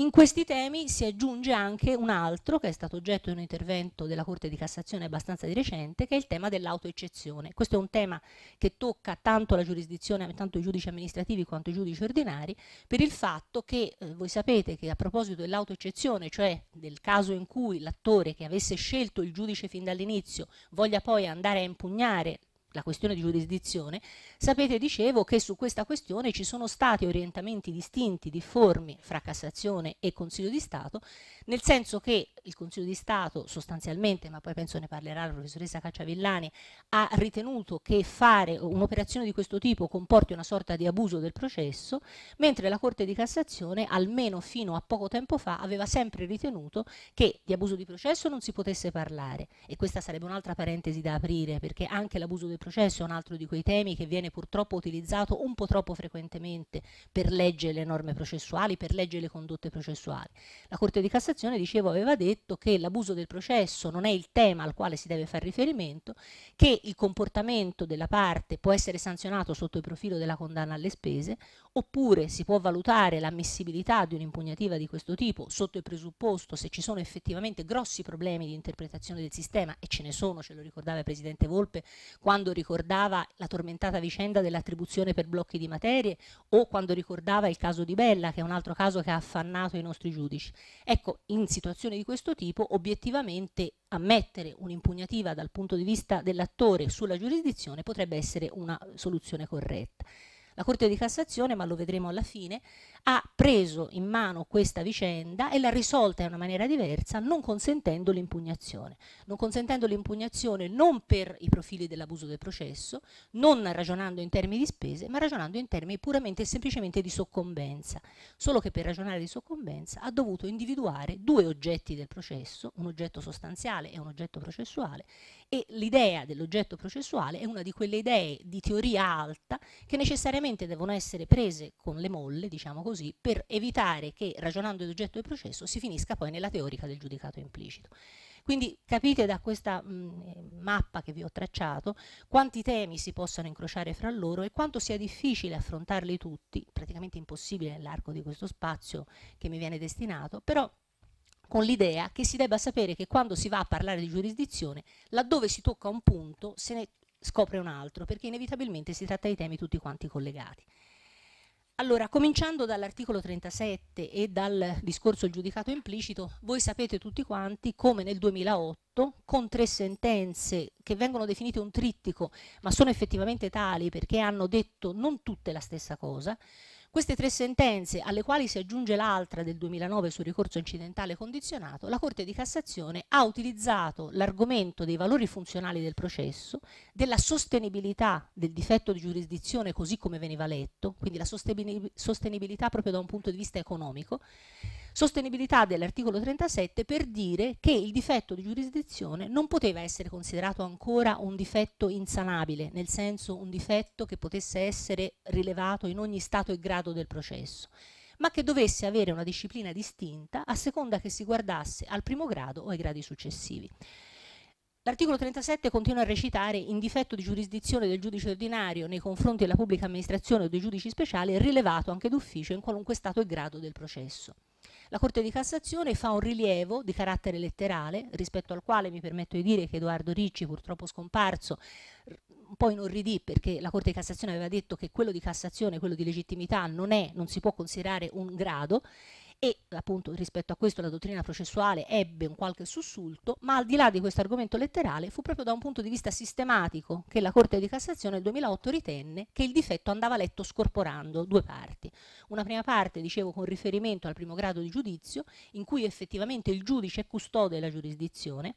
In questi temi si aggiunge anche un altro che è stato oggetto di un intervento della Corte di Cassazione abbastanza di recente, che è il tema dell'autoeccezione. Questo è un tema che tocca tanto la giurisdizione, tanto i giudici amministrativi quanto i giudici ordinari, per il fatto che eh, voi sapete che a proposito dell'autoeccezione, cioè del caso in cui l'attore che avesse scelto il giudice fin dall'inizio voglia poi andare a impugnare la questione di giurisdizione, sapete, dicevo, che su questa questione ci sono stati orientamenti distinti, difformi, fra Cassazione e Consiglio di Stato, nel senso che il Consiglio di Stato sostanzialmente, ma poi penso ne parlerà la professoressa Cacciavillani, ha ritenuto che fare un'operazione di questo tipo comporti una sorta di abuso del processo, mentre la Corte di Cassazione, almeno fino a poco tempo fa, aveva sempre ritenuto che di abuso di processo non si potesse parlare. E questa sarebbe un'altra parentesi da aprire, perché anche l'abuso del processo processo è un altro di quei temi che viene purtroppo utilizzato un po' troppo frequentemente per leggere le norme processuali, per leggere le condotte processuali. La Corte di Cassazione, dicevo, aveva detto che l'abuso del processo non è il tema al quale si deve fare riferimento, che il comportamento della parte può essere sanzionato sotto il profilo della condanna alle spese, oppure si può valutare l'ammissibilità di un'impugnativa di questo tipo sotto il presupposto se ci sono effettivamente grossi problemi di interpretazione del sistema, e ce ne sono, ce lo ricordava il Presidente Volpe, quando Comodo ricordava la tormentata vicenda dell'attribuzione per blocchi di materie o quando ricordava il caso di Bella, che è un altro caso che ha affannato i nostri giudici. Ecco, in situazioni di questo tipo, obiettivamente ammettere un'impugnativa dal punto di vista dell'attore sulla giurisdizione potrebbe essere una soluzione corretta la Corte di Cassazione, ma lo vedremo alla fine, ha preso in mano questa vicenda e l'ha risolta in una maniera diversa, non consentendo l'impugnazione. Non consentendo l'impugnazione non per i profili dell'abuso del processo, non ragionando in termini di spese, ma ragionando in termini puramente e semplicemente di soccombenza. Solo che per ragionare di soccombenza ha dovuto individuare due oggetti del processo, un oggetto sostanziale e un oggetto processuale, e l'idea dell'oggetto processuale è una di quelle idee di teoria alta che necessariamente devono essere prese con le molle, diciamo così, per evitare che ragionando di oggetto del processo si finisca poi nella teorica del giudicato implicito. Quindi capite da questa mh, mappa che vi ho tracciato quanti temi si possano incrociare fra loro e quanto sia difficile affrontarli tutti, praticamente impossibile nell'arco di questo spazio che mi viene destinato, però con l'idea che si debba sapere che quando si va a parlare di giurisdizione, laddove si tocca un punto se ne scopre un altro, perché inevitabilmente si tratta di temi tutti quanti collegati. Allora, cominciando dall'articolo 37 e dal discorso il giudicato implicito, voi sapete tutti quanti come nel 2008, con tre sentenze che vengono definite un trittico, ma sono effettivamente tali perché hanno detto non tutte la stessa cosa, queste tre sentenze, alle quali si aggiunge l'altra del 2009 sul ricorso incidentale condizionato, la Corte di Cassazione ha utilizzato l'argomento dei valori funzionali del processo, della sostenibilità del difetto di giurisdizione così come veniva letto, quindi la sostenibilità proprio da un punto di vista economico, sostenibilità dell'articolo 37 per dire che il difetto di giurisdizione non poteva essere considerato ancora un difetto insanabile, nel senso un difetto che potesse essere rilevato in ogni stato e grado del processo, ma che dovesse avere una disciplina distinta a seconda che si guardasse al primo grado o ai gradi successivi. L'articolo 37 continua a recitare in difetto di giurisdizione del giudice ordinario nei confronti della pubblica amministrazione o dei giudici speciali rilevato anche d'ufficio in qualunque stato e grado del processo. La Corte di Cassazione fa un rilievo di carattere letterale rispetto al quale mi permetto di dire che Edoardo Ricci, purtroppo scomparso, un po' inorridì perché la Corte di Cassazione aveva detto che quello di Cassazione, quello di legittimità non è, non si può considerare un grado e appunto rispetto a questo la dottrina processuale ebbe un qualche sussulto, ma al di là di questo argomento letterale fu proprio da un punto di vista sistematico che la Corte di Cassazione nel 2008 ritenne che il difetto andava letto scorporando due parti. Una prima parte, dicevo, con riferimento al primo grado di giudizio, in cui effettivamente il giudice è custode della giurisdizione,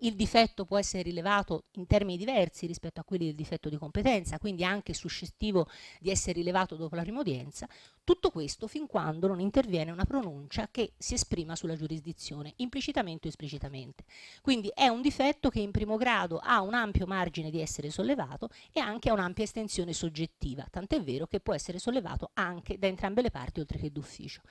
il difetto può essere rilevato in termini diversi rispetto a quelli del difetto di competenza, quindi anche suscettivo di essere rilevato dopo la prima udienza, tutto questo fin quando non interviene una pronuncia che si esprima sulla giurisdizione, implicitamente o esplicitamente. Quindi è un difetto che in primo grado ha un ampio margine di essere sollevato e anche ha un'ampia estensione soggettiva, tant'è vero che può essere sollevato anche da entrambe le parti oltre che d'ufficio.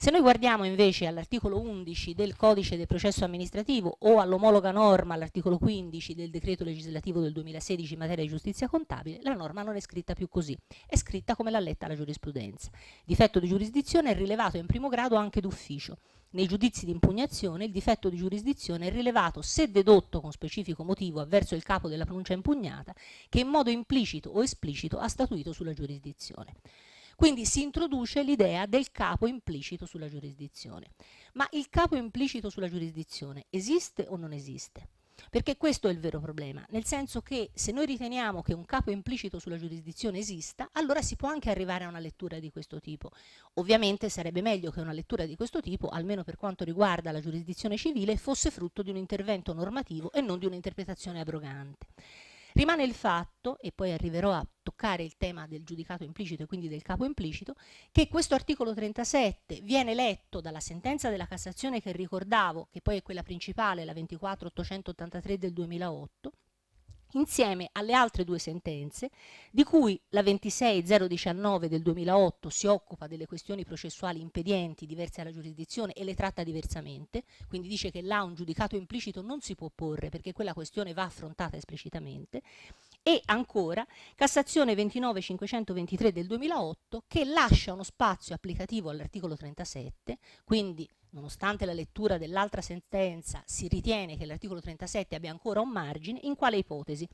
Se noi guardiamo invece all'articolo 11 del codice del processo amministrativo o all'omologa norma all'articolo 15 del decreto legislativo del 2016 in materia di giustizia contabile, la norma non è scritta più così, è scritta come l'ha letta la giurisprudenza. Difetto di giurisdizione è rilevato in primo grado anche d'ufficio. Nei giudizi di impugnazione il difetto di giurisdizione è rilevato se dedotto con specifico motivo avverso il capo della pronuncia impugnata che in modo implicito o esplicito ha statuito sulla giurisdizione. Quindi si introduce l'idea del capo implicito sulla giurisdizione. Ma il capo implicito sulla giurisdizione esiste o non esiste? Perché questo è il vero problema, nel senso che se noi riteniamo che un capo implicito sulla giurisdizione esista, allora si può anche arrivare a una lettura di questo tipo. Ovviamente sarebbe meglio che una lettura di questo tipo, almeno per quanto riguarda la giurisdizione civile, fosse frutto di un intervento normativo e non di un'interpretazione abrogante. Rimane il fatto, e poi arriverò a toccare il tema del giudicato implicito e quindi del capo implicito, che questo articolo 37 viene letto dalla sentenza della Cassazione che ricordavo, che poi è quella principale, la 24883 del 2008, insieme alle altre due sentenze, di cui la 26019 del 2008 si occupa delle questioni processuali impedienti diverse alla giurisdizione e le tratta diversamente, quindi dice che là un giudicato implicito non si può porre perché quella questione va affrontata esplicitamente, e ancora Cassazione 29523 del 2008 che lascia uno spazio applicativo all'articolo 37, quindi nonostante la lettura dell'altra sentenza si ritiene che l'articolo 37 abbia ancora un margine, in quale ipotesi?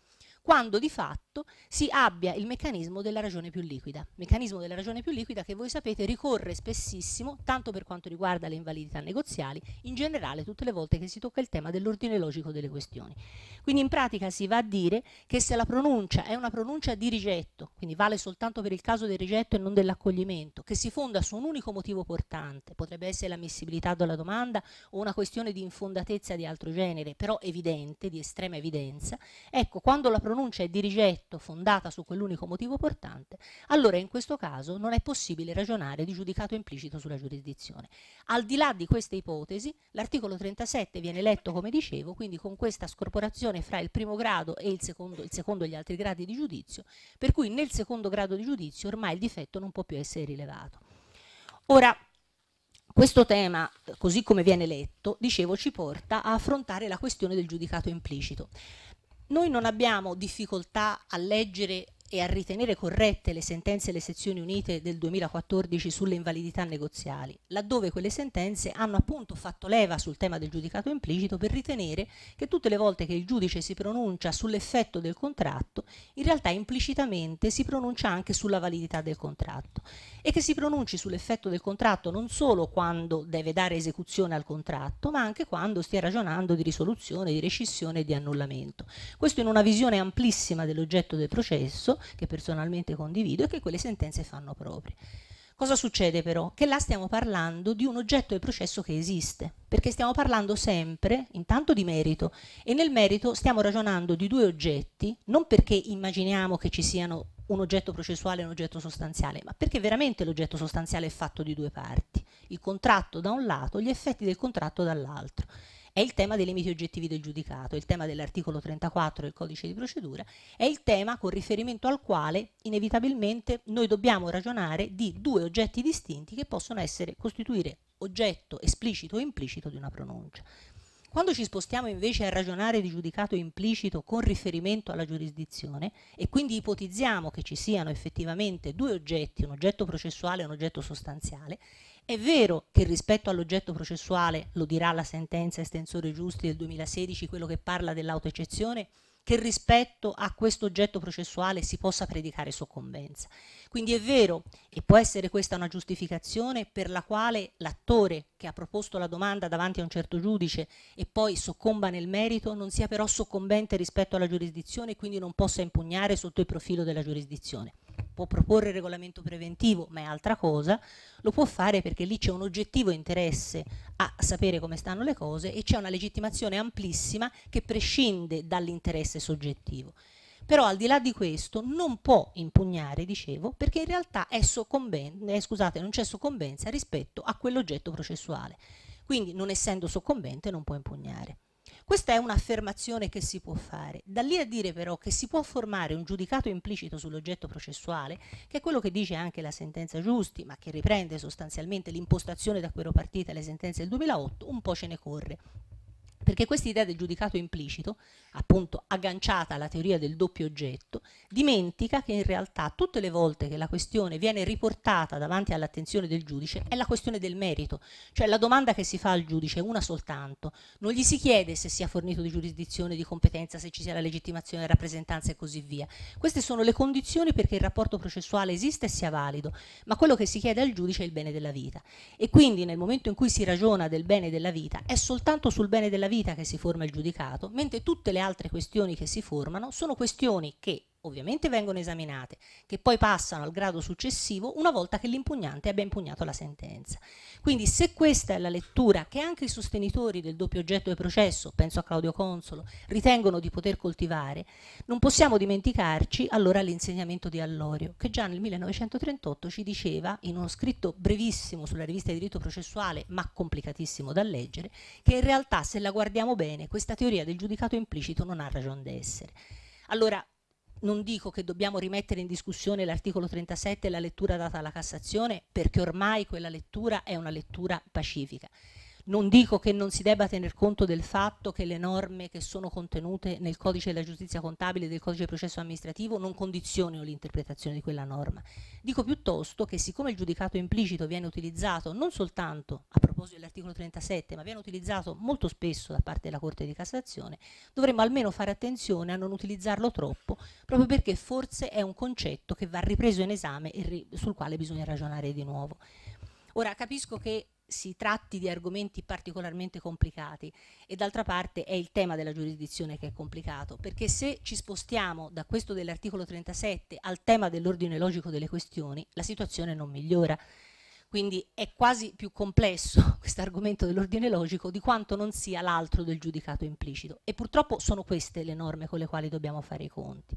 quando di fatto si abbia il meccanismo della ragione più liquida. Meccanismo della ragione più liquida che voi sapete ricorre spessissimo, tanto per quanto riguarda le invalidità negoziali, in generale tutte le volte che si tocca il tema dell'ordine logico delle questioni. Quindi in pratica si va a dire che se la pronuncia è una pronuncia di rigetto, quindi vale soltanto per il caso del rigetto e non dell'accoglimento, che si fonda su un unico motivo portante, potrebbe essere l'ammissibilità della domanda o una questione di infondatezza di altro genere, però evidente, di estrema evidenza, ecco, quando la pronuncia pronuncia è di rigetto fondata su quell'unico motivo portante, allora in questo caso non è possibile ragionare di giudicato implicito sulla giurisdizione. Al di là di queste ipotesi, l'articolo 37 viene letto come dicevo, quindi con questa scorporazione fra il primo grado e il secondo, il secondo e gli altri gradi di giudizio, per cui nel secondo grado di giudizio ormai il difetto non può più essere rilevato. Ora, questo tema, così come viene letto, dicevo, ci porta a affrontare la questione del giudicato implicito. Noi non abbiamo difficoltà a leggere e a ritenere corrette le sentenze delle sezioni unite del 2014 sulle invalidità negoziali, laddove quelle sentenze hanno appunto fatto leva sul tema del giudicato implicito per ritenere che tutte le volte che il giudice si pronuncia sull'effetto del contratto, in realtà implicitamente si pronuncia anche sulla validità del contratto e che si pronunci sull'effetto del contratto non solo quando deve dare esecuzione al contratto, ma anche quando stia ragionando di risoluzione, di rescissione e di annullamento. Questo in una visione amplissima dell'oggetto del processo, che personalmente condivido e che quelle sentenze fanno proprie. Cosa succede però? Che là stiamo parlando di un oggetto del processo che esiste, perché stiamo parlando sempre intanto di merito e nel merito stiamo ragionando di due oggetti, non perché immaginiamo che ci siano un oggetto processuale e un oggetto sostanziale, ma perché veramente l'oggetto sostanziale è fatto di due parti, il contratto da un lato, gli effetti del contratto dall'altro. È il tema dei limiti oggettivi del giudicato, è il tema dell'articolo 34 del codice di procedura, è il tema con riferimento al quale inevitabilmente noi dobbiamo ragionare di due oggetti distinti che possono essere, costituire oggetto esplicito o implicito di una pronuncia. Quando ci spostiamo invece a ragionare di giudicato implicito con riferimento alla giurisdizione e quindi ipotizziamo che ci siano effettivamente due oggetti, un oggetto processuale e un oggetto sostanziale, è vero che rispetto all'oggetto processuale, lo dirà la sentenza estensore giusti del 2016, quello che parla dell'autoeccezione, che rispetto a questo oggetto processuale si possa predicare soccombenza. Quindi è vero, e può essere questa una giustificazione per la quale l'attore che ha proposto la domanda davanti a un certo giudice e poi soccomba nel merito non sia però soccombente rispetto alla giurisdizione e quindi non possa impugnare sotto il profilo della giurisdizione può proporre il regolamento preventivo, ma è altra cosa, lo può fare perché lì c'è un oggettivo interesse a sapere come stanno le cose e c'è una legittimazione amplissima che prescinde dall'interesse soggettivo. Però al di là di questo non può impugnare, dicevo, perché in realtà eh, scusate, non c'è soccombenza rispetto a quell'oggetto processuale. Quindi non essendo soccombente non può impugnare. Questa è un'affermazione che si può fare. Da lì a dire però che si può formare un giudicato implicito sull'oggetto processuale, che è quello che dice anche la sentenza Giusti, ma che riprende sostanzialmente l'impostazione da cui ero partita le sentenze del 2008, un po' ce ne corre. Perché questa idea del giudicato implicito, appunto agganciata alla teoria del doppio oggetto, dimentica che in realtà tutte le volte che la questione viene riportata davanti all'attenzione del giudice è la questione del merito, cioè la domanda che si fa al giudice è una soltanto, non gli si chiede se sia fornito di giurisdizione, di competenza, se ci sia la legittimazione, la rappresentanza e così via. Queste sono le condizioni perché il rapporto processuale esista e sia valido, ma quello che si chiede al giudice è il bene della vita. E quindi nel momento in cui si ragiona del bene della vita è soltanto sul bene della vita vita che si forma il giudicato, mentre tutte le altre questioni che si formano sono questioni che ovviamente vengono esaminate, che poi passano al grado successivo una volta che l'impugnante abbia impugnato la sentenza. Quindi se questa è la lettura che anche i sostenitori del doppio oggetto di processo, penso a Claudio Consolo, ritengono di poter coltivare, non possiamo dimenticarci allora l'insegnamento di Allorio, che già nel 1938 ci diceva, in uno scritto brevissimo sulla rivista di diritto processuale, ma complicatissimo da leggere, che in realtà se la guardiamo bene questa teoria del giudicato implicito non ha ragione d'essere. Allora, non dico che dobbiamo rimettere in discussione l'articolo 37 e la lettura data alla Cassazione, perché ormai quella lettura è una lettura pacifica. Non dico che non si debba tener conto del fatto che le norme che sono contenute nel codice della giustizia contabile e del codice del processo amministrativo non condizionino l'interpretazione di quella norma. Dico piuttosto che siccome il giudicato implicito viene utilizzato non soltanto a proposito dell'articolo 37, ma viene utilizzato molto spesso da parte della Corte di Cassazione, dovremmo almeno fare attenzione a non utilizzarlo troppo, proprio perché forse è un concetto che va ripreso in esame e sul quale bisogna ragionare di nuovo. Ora capisco che si tratti di argomenti particolarmente complicati e d'altra parte è il tema della giurisdizione che è complicato, perché se ci spostiamo da questo dell'articolo 37 al tema dell'ordine logico delle questioni, la situazione non migliora. Quindi è quasi più complesso questo argomento dell'ordine logico di quanto non sia l'altro del giudicato implicito. E purtroppo sono queste le norme con le quali dobbiamo fare i conti.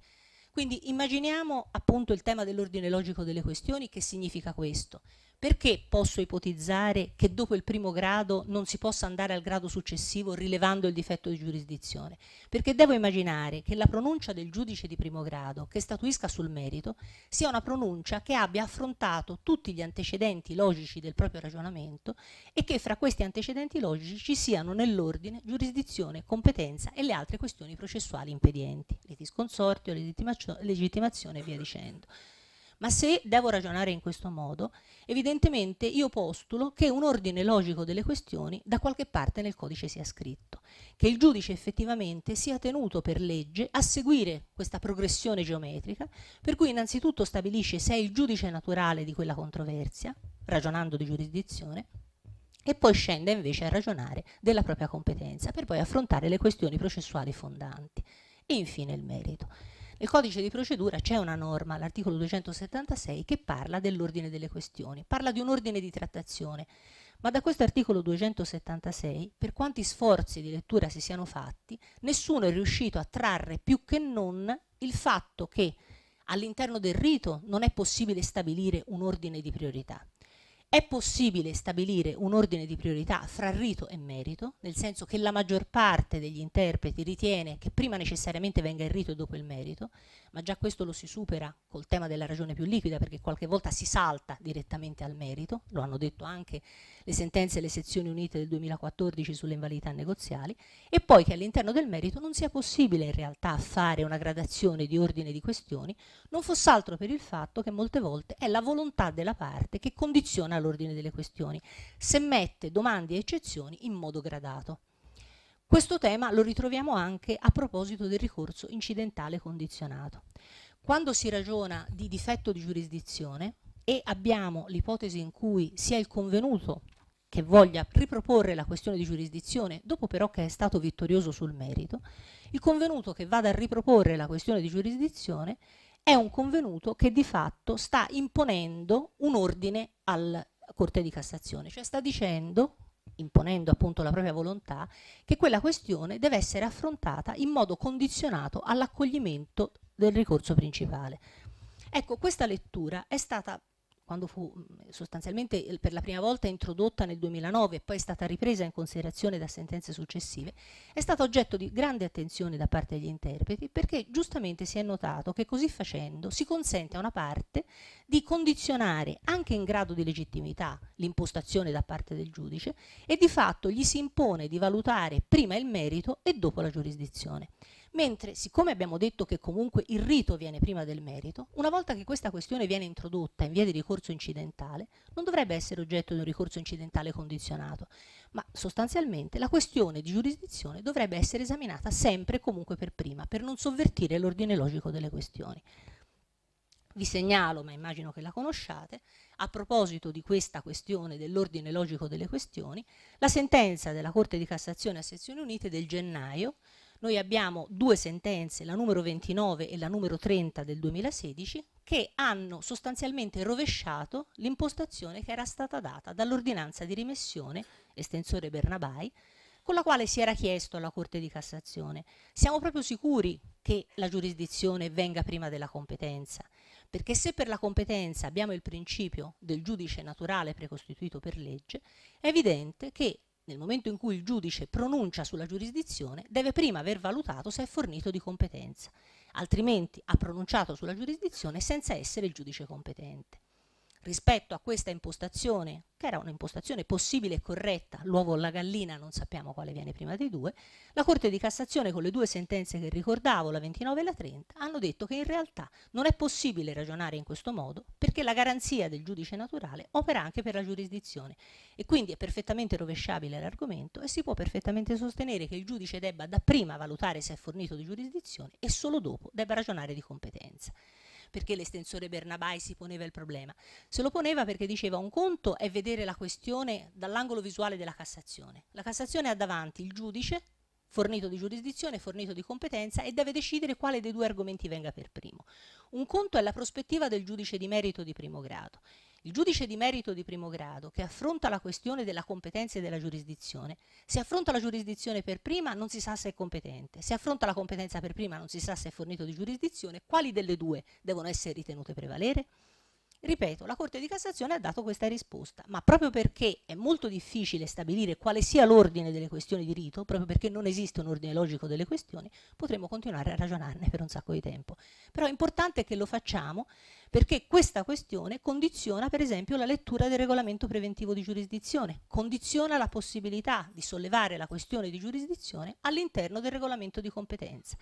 Quindi immaginiamo appunto il tema dell'ordine logico delle questioni, che significa questo perché posso ipotizzare che dopo il primo grado non si possa andare al grado successivo rilevando il difetto di giurisdizione? Perché devo immaginare che la pronuncia del giudice di primo grado, che statuisca sul merito, sia una pronuncia che abbia affrontato tutti gli antecedenti logici del proprio ragionamento e che fra questi antecedenti logici ci siano nell'ordine giurisdizione, competenza e le altre questioni processuali impedienti, litisconsortio, legittimazione e via dicendo. Ma se devo ragionare in questo modo, evidentemente io postulo che un ordine logico delle questioni da qualche parte nel codice sia scritto, che il giudice effettivamente sia tenuto per legge a seguire questa progressione geometrica, per cui innanzitutto stabilisce se è il giudice naturale di quella controversia, ragionando di giurisdizione, e poi scende invece a ragionare della propria competenza per poi affrontare le questioni processuali fondanti e infine il merito. Nel codice di procedura c'è una norma, l'articolo 276, che parla dell'ordine delle questioni, parla di un ordine di trattazione, ma da questo articolo 276, per quanti sforzi di lettura si siano fatti, nessuno è riuscito a trarre più che non il fatto che all'interno del rito non è possibile stabilire un ordine di priorità. È possibile stabilire un ordine di priorità fra rito e merito, nel senso che la maggior parte degli interpreti ritiene che prima necessariamente venga il rito e dopo il merito, ma già questo lo si supera col tema della ragione più liquida perché qualche volta si salta direttamente al merito, lo hanno detto anche le sentenze e le sezioni unite del 2014 sulle invalidità negoziali, e poi che all'interno del merito non sia possibile in realtà fare una gradazione di ordine di questioni, non fosse altro per il fatto che molte volte è la volontà della parte che condiziona l'ordine delle questioni, se mette domande e eccezioni in modo gradato. Questo tema lo ritroviamo anche a proposito del ricorso incidentale condizionato. Quando si ragiona di difetto di giurisdizione e abbiamo l'ipotesi in cui sia il convenuto che voglia riproporre la questione di giurisdizione, dopo però che è stato vittorioso sul merito, il convenuto che vada a riproporre la questione di giurisdizione è un convenuto che di fatto sta imponendo un ordine alla Corte di Cassazione, cioè sta dicendo imponendo appunto la propria volontà, che quella questione deve essere affrontata in modo condizionato all'accoglimento del ricorso principale. Ecco, questa lettura è stata quando fu mm, sostanzialmente per la prima volta introdotta nel 2009 e poi è stata ripresa in considerazione da sentenze successive, è stata oggetto di grande attenzione da parte degli interpreti perché giustamente si è notato che così facendo si consente a una parte di condizionare anche in grado di legittimità l'impostazione da parte del giudice e di fatto gli si impone di valutare prima il merito e dopo la giurisdizione. Mentre, siccome abbiamo detto che comunque il rito viene prima del merito, una volta che questa questione viene introdotta in via di ricorso incidentale, non dovrebbe essere oggetto di un ricorso incidentale condizionato, ma sostanzialmente la questione di giurisdizione dovrebbe essere esaminata sempre e comunque per prima, per non sovvertire l'ordine logico delle questioni. Vi segnalo, ma immagino che la conosciate, a proposito di questa questione dell'ordine logico delle questioni, la sentenza della Corte di Cassazione a sezioni unite del gennaio noi abbiamo due sentenze, la numero 29 e la numero 30 del 2016, che hanno sostanzialmente rovesciato l'impostazione che era stata data dall'ordinanza di rimessione, estensore Bernabai, con la quale si era chiesto alla Corte di Cassazione. Siamo proprio sicuri che la giurisdizione venga prima della competenza, perché se per la competenza abbiamo il principio del giudice naturale precostituito per legge, è evidente che nel momento in cui il giudice pronuncia sulla giurisdizione, deve prima aver valutato se è fornito di competenza, altrimenti ha pronunciato sulla giurisdizione senza essere il giudice competente rispetto a questa impostazione, che era un'impostazione possibile e corretta, l'uovo o la gallina, non sappiamo quale viene prima dei due, la Corte di Cassazione con le due sentenze che ricordavo, la 29 e la 30, hanno detto che in realtà non è possibile ragionare in questo modo perché la garanzia del giudice naturale opera anche per la giurisdizione e quindi è perfettamente rovesciabile l'argomento e si può perfettamente sostenere che il giudice debba dapprima valutare se è fornito di giurisdizione e solo dopo debba ragionare di competenza perché l'estensore Bernabai si poneva il problema. Se lo poneva perché diceva un conto è vedere la questione dall'angolo visuale della Cassazione. La Cassazione ha davanti il giudice fornito di giurisdizione, fornito di competenza e deve decidere quale dei due argomenti venga per primo. Un conto è la prospettiva del giudice di merito di primo grado il giudice di merito di primo grado che affronta la questione della competenza e della giurisdizione, se affronta la giurisdizione per prima non si sa se è competente, se affronta la competenza per prima non si sa se è fornito di giurisdizione, quali delle due devono essere ritenute prevalere? Ripeto, la Corte di Cassazione ha dato questa risposta, ma proprio perché è molto difficile stabilire quale sia l'ordine delle questioni di rito, proprio perché non esiste un ordine logico delle questioni, potremmo continuare a ragionarne per un sacco di tempo. Però è importante che lo facciamo perché questa questione condiziona per esempio la lettura del regolamento preventivo di giurisdizione, condiziona la possibilità di sollevare la questione di giurisdizione all'interno del regolamento di competenza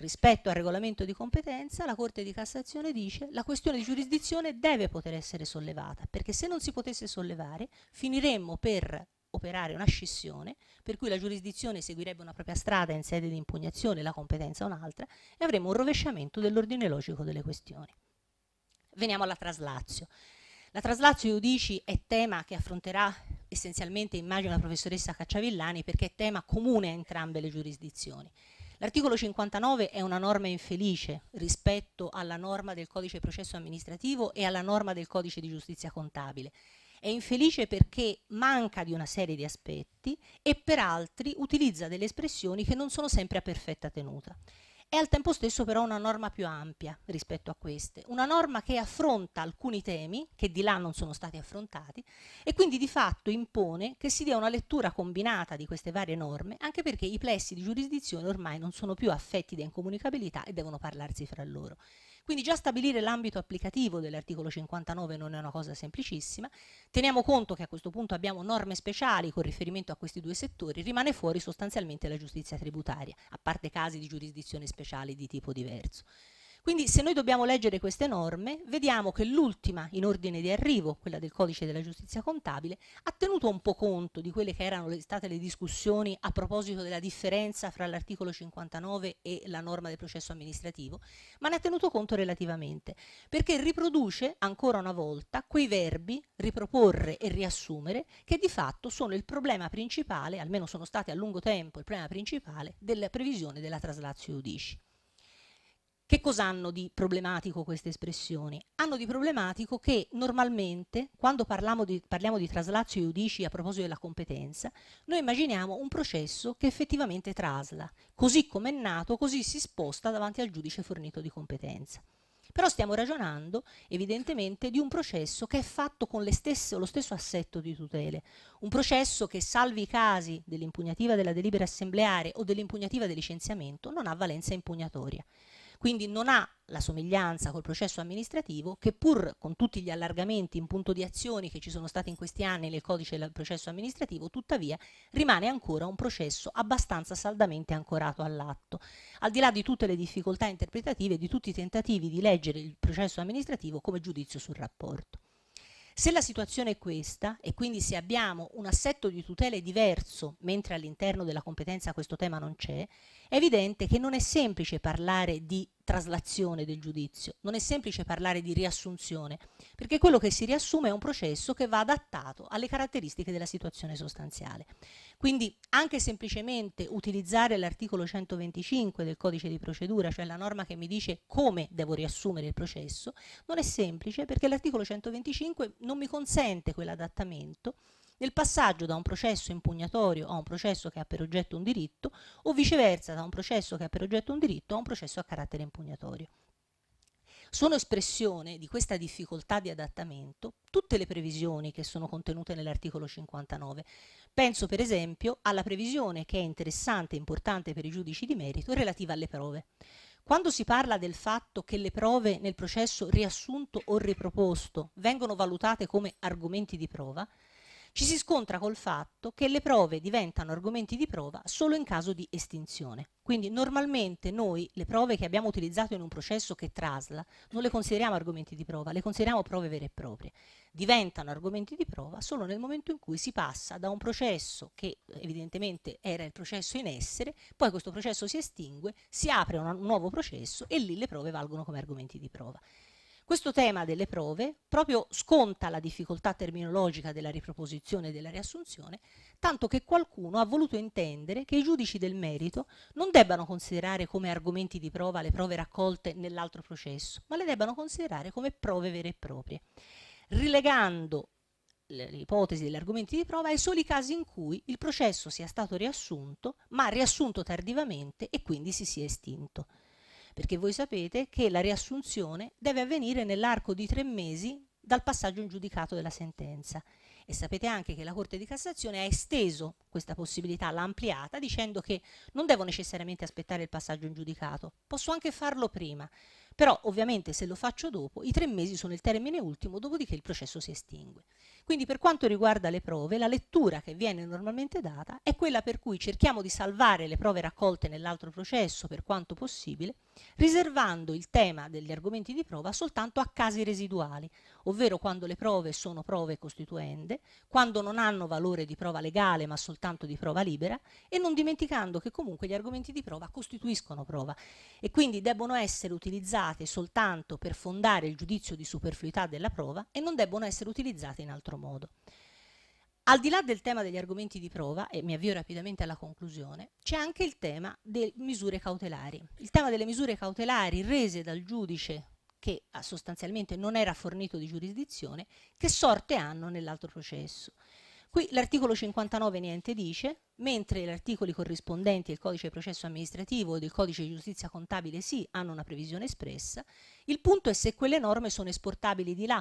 rispetto al regolamento di competenza, la Corte di Cassazione dice che la questione di giurisdizione deve poter essere sollevata, perché se non si potesse sollevare finiremmo per operare una scissione, per cui la giurisdizione seguirebbe una propria strada in sede di impugnazione, la competenza un'altra, e avremo un rovesciamento dell'ordine logico delle questioni. Veniamo alla traslazio. La traslazio Iudici è tema che affronterà essenzialmente, immagino, la professoressa Cacciavillani, perché è tema comune a entrambe le giurisdizioni. L'articolo 59 è una norma infelice rispetto alla norma del codice processo amministrativo e alla norma del codice di giustizia contabile. È infelice perché manca di una serie di aspetti e per altri utilizza delle espressioni che non sono sempre a perfetta tenuta. È al tempo stesso però una norma più ampia rispetto a queste, una norma che affronta alcuni temi che di là non sono stati affrontati e quindi di fatto impone che si dia una lettura combinata di queste varie norme, anche perché i plessi di giurisdizione ormai non sono più affetti da incomunicabilità e devono parlarsi fra loro. Quindi già stabilire l'ambito applicativo dell'articolo 59 non è una cosa semplicissima. Teniamo conto che a questo punto abbiamo norme speciali con riferimento a questi due settori, rimane fuori sostanzialmente la giustizia tributaria, a parte casi di giurisdizione speciale di tipo diverso. Quindi se noi dobbiamo leggere queste norme, vediamo che l'ultima in ordine di arrivo, quella del codice della giustizia contabile, ha tenuto un po' conto di quelle che erano le, state le discussioni a proposito della differenza fra l'articolo 59 e la norma del processo amministrativo, ma ne ha tenuto conto relativamente, perché riproduce ancora una volta quei verbi riproporre e riassumere che di fatto sono il problema principale, almeno sono stati a lungo tempo il problema principale, della previsione della traslazio udici. Che cosa hanno di problematico queste espressioni? Hanno di problematico che normalmente, quando parliamo di, parliamo di traslazio iudici a proposito della competenza, noi immaginiamo un processo che effettivamente trasla, così come è nato, così si sposta davanti al giudice fornito di competenza. Però stiamo ragionando evidentemente di un processo che è fatto con stesse, lo stesso assetto di tutele, un processo che salvi i casi dell'impugnativa della delibera assembleare o dell'impugnativa del licenziamento non ha valenza impugnatoria quindi non ha la somiglianza col processo amministrativo che pur con tutti gli allargamenti in punto di azioni che ci sono stati in questi anni nel codice del processo amministrativo, tuttavia rimane ancora un processo abbastanza saldamente ancorato all'atto. Al di là di tutte le difficoltà interpretative e di tutti i tentativi di leggere il processo amministrativo come giudizio sul rapporto. Se la situazione è questa, e quindi se abbiamo un assetto di tutele diverso, mentre all'interno della competenza questo tema non c'è, è evidente che non è semplice parlare di traslazione del giudizio, non è semplice parlare di riassunzione, perché quello che si riassume è un processo che va adattato alle caratteristiche della situazione sostanziale. Quindi anche semplicemente utilizzare l'articolo 125 del codice di procedura, cioè la norma che mi dice come devo riassumere il processo, non è semplice perché l'articolo 125 non mi consente quell'adattamento nel passaggio da un processo impugnatorio a un processo che ha per oggetto un diritto o viceversa da un processo che ha per oggetto un diritto a un processo a carattere impugnatorio. Sono espressione di questa difficoltà di adattamento tutte le previsioni che sono contenute nell'articolo 59. Penso per esempio alla previsione che è interessante e importante per i giudici di merito relativa alle prove. Quando si parla del fatto che le prove nel processo riassunto o riproposto vengono valutate come argomenti di prova, ci si scontra col fatto che le prove diventano argomenti di prova solo in caso di estinzione. Quindi normalmente noi le prove che abbiamo utilizzato in un processo che trasla non le consideriamo argomenti di prova, le consideriamo prove vere e proprie. Diventano argomenti di prova solo nel momento in cui si passa da un processo che evidentemente era il processo in essere, poi questo processo si estingue, si apre un, nuovo processo e lì le prove valgono come argomenti di prova. Questo tema delle prove proprio sconta la difficoltà terminologica della riproposizione e della riassunzione, tanto che qualcuno ha voluto intendere che i giudici del merito non debbano considerare come argomenti di prova le prove raccolte nell'altro processo, ma le debbano considerare come prove vere e proprie, rilegando l'ipotesi degli argomenti di prova ai soli casi in cui il processo sia stato riassunto, ma riassunto tardivamente e quindi si sia estinto perché voi sapete che la riassunzione deve avvenire nell'arco di tre mesi dal passaggio in giudicato della sentenza. E sapete anche che la Corte di Cassazione ha esteso questa possibilità, l'ha ampliata, dicendo che non devo necessariamente aspettare il passaggio in giudicato, posso anche farlo prima. Però ovviamente se lo faccio dopo, i tre mesi sono il termine ultimo, dopodiché il processo si estingue. Quindi per quanto riguarda le prove, la lettura che viene normalmente data è quella per cui cerchiamo di salvare le prove raccolte nell'altro processo per quanto possibile, riservando il tema degli argomenti di prova soltanto a casi residuali, ovvero quando le prove sono prove costituende, quando non hanno valore di prova legale ma soltanto di prova libera e non dimenticando che comunque gli argomenti di prova costituiscono prova e quindi debbono essere utilizzati utilizzate soltanto per fondare il giudizio di superfluità della prova e non debbono essere utilizzate in altro modo. Al di là del tema degli argomenti di prova, e mi avvio rapidamente alla conclusione, c'è anche il tema delle misure cautelari. Il tema delle misure cautelari rese dal giudice che ah, sostanzialmente non era fornito di giurisdizione, che sorte hanno nell'altro processo. Qui l'articolo 59 niente dice, mentre gli articoli corrispondenti al codice di processo amministrativo e del codice di giustizia contabile sì hanno una previsione espressa, il punto è se quelle norme sono esportabili di là,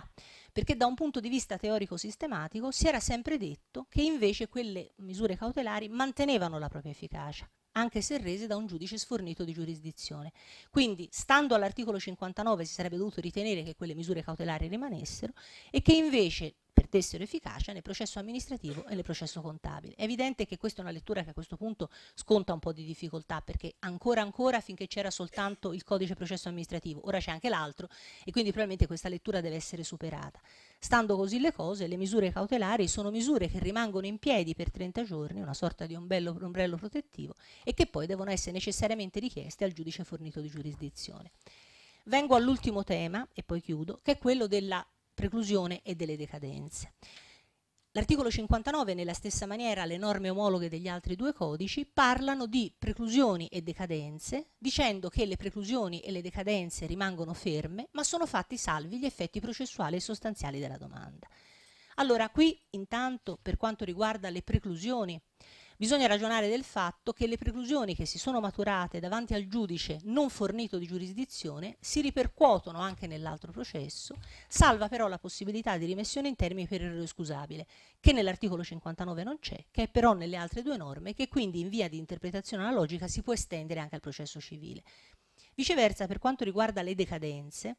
perché da un punto di vista teorico-sistematico si era sempre detto che invece quelle misure cautelari mantenevano la propria efficacia anche se rese da un giudice sfornito di giurisdizione. Quindi, stando all'articolo 59, si sarebbe dovuto ritenere che quelle misure cautelari rimanessero e che invece perdessero efficacia nel processo amministrativo e nel processo contabile. È evidente che questa è una lettura che a questo punto sconta un po' di difficoltà perché ancora ancora finché c'era soltanto il codice processo amministrativo, ora c'è anche l'altro e quindi probabilmente questa lettura deve essere superata. Stando così le cose, le misure cautelari sono misure che rimangono in piedi per 30 giorni, una sorta di ombrello, ombrello protettivo, e che poi devono essere necessariamente richieste al giudice fornito di giurisdizione. Vengo all'ultimo tema, e poi chiudo, che è quello della preclusione e delle decadenze. L'articolo 59, nella stessa maniera, le norme omologhe degli altri due codici parlano di preclusioni e decadenze, dicendo che le preclusioni e le decadenze rimangono ferme, ma sono fatti salvi gli effetti processuali e sostanziali della domanda. Allora, qui intanto, per quanto riguarda le preclusioni, bisogna ragionare del fatto che le preclusioni che si sono maturate davanti al giudice non fornito di giurisdizione si ripercuotono anche nell'altro processo, salva però la possibilità di rimessione in termini per errore scusabile, che nell'articolo 59 non c'è, che è però nelle altre due norme, che quindi in via di interpretazione analogica si può estendere anche al processo civile. Viceversa, per quanto riguarda le decadenze,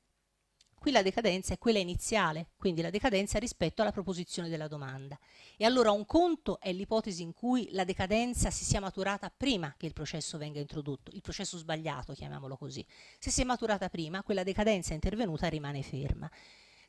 Qui la decadenza è quella iniziale, quindi la decadenza rispetto alla proposizione della domanda. E allora un conto è l'ipotesi in cui la decadenza si sia maturata prima che il processo venga introdotto, il processo sbagliato, chiamiamolo così. Se si è maturata prima, quella decadenza intervenuta rimane ferma.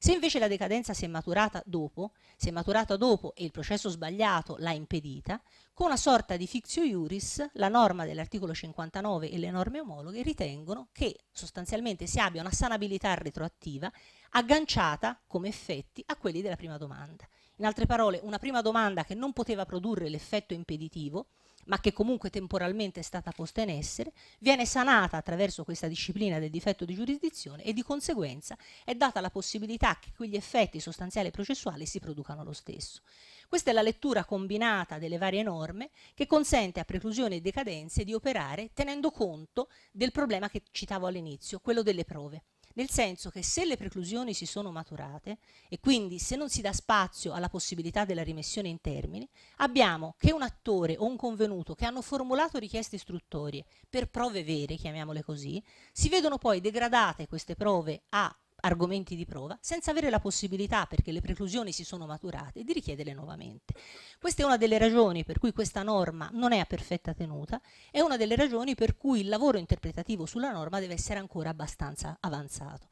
Se invece la decadenza si è maturata dopo, si è maturata dopo e il processo sbagliato l'ha impedita, con una sorta di fictio iuris, la norma dell'articolo 59 e le norme omologhe ritengono che sostanzialmente si abbia una sanabilità retroattiva agganciata come effetti a quelli della prima domanda. In altre parole, una prima domanda che non poteva produrre l'effetto impeditivo ma che comunque temporalmente è stata posta in essere, viene sanata attraverso questa disciplina del difetto di giurisdizione e di conseguenza è data la possibilità che quegli effetti sostanziali e processuali si producano lo stesso. Questa è la lettura combinata delle varie norme che consente a preclusioni e decadenze di operare tenendo conto del problema che citavo all'inizio, quello delle prove nel senso che se le preclusioni si sono maturate e quindi se non si dà spazio alla possibilità della rimessione in termini, abbiamo che un attore o un convenuto che hanno formulato richieste istruttorie per prove vere, chiamiamole così, si vedono poi degradate queste prove a argomenti di prova senza avere la possibilità, perché le preclusioni si sono maturate, di richiederle nuovamente. Questa è una delle ragioni per cui questa norma non è a perfetta tenuta, è una delle ragioni per cui il lavoro interpretativo sulla norma deve essere ancora abbastanza avanzato.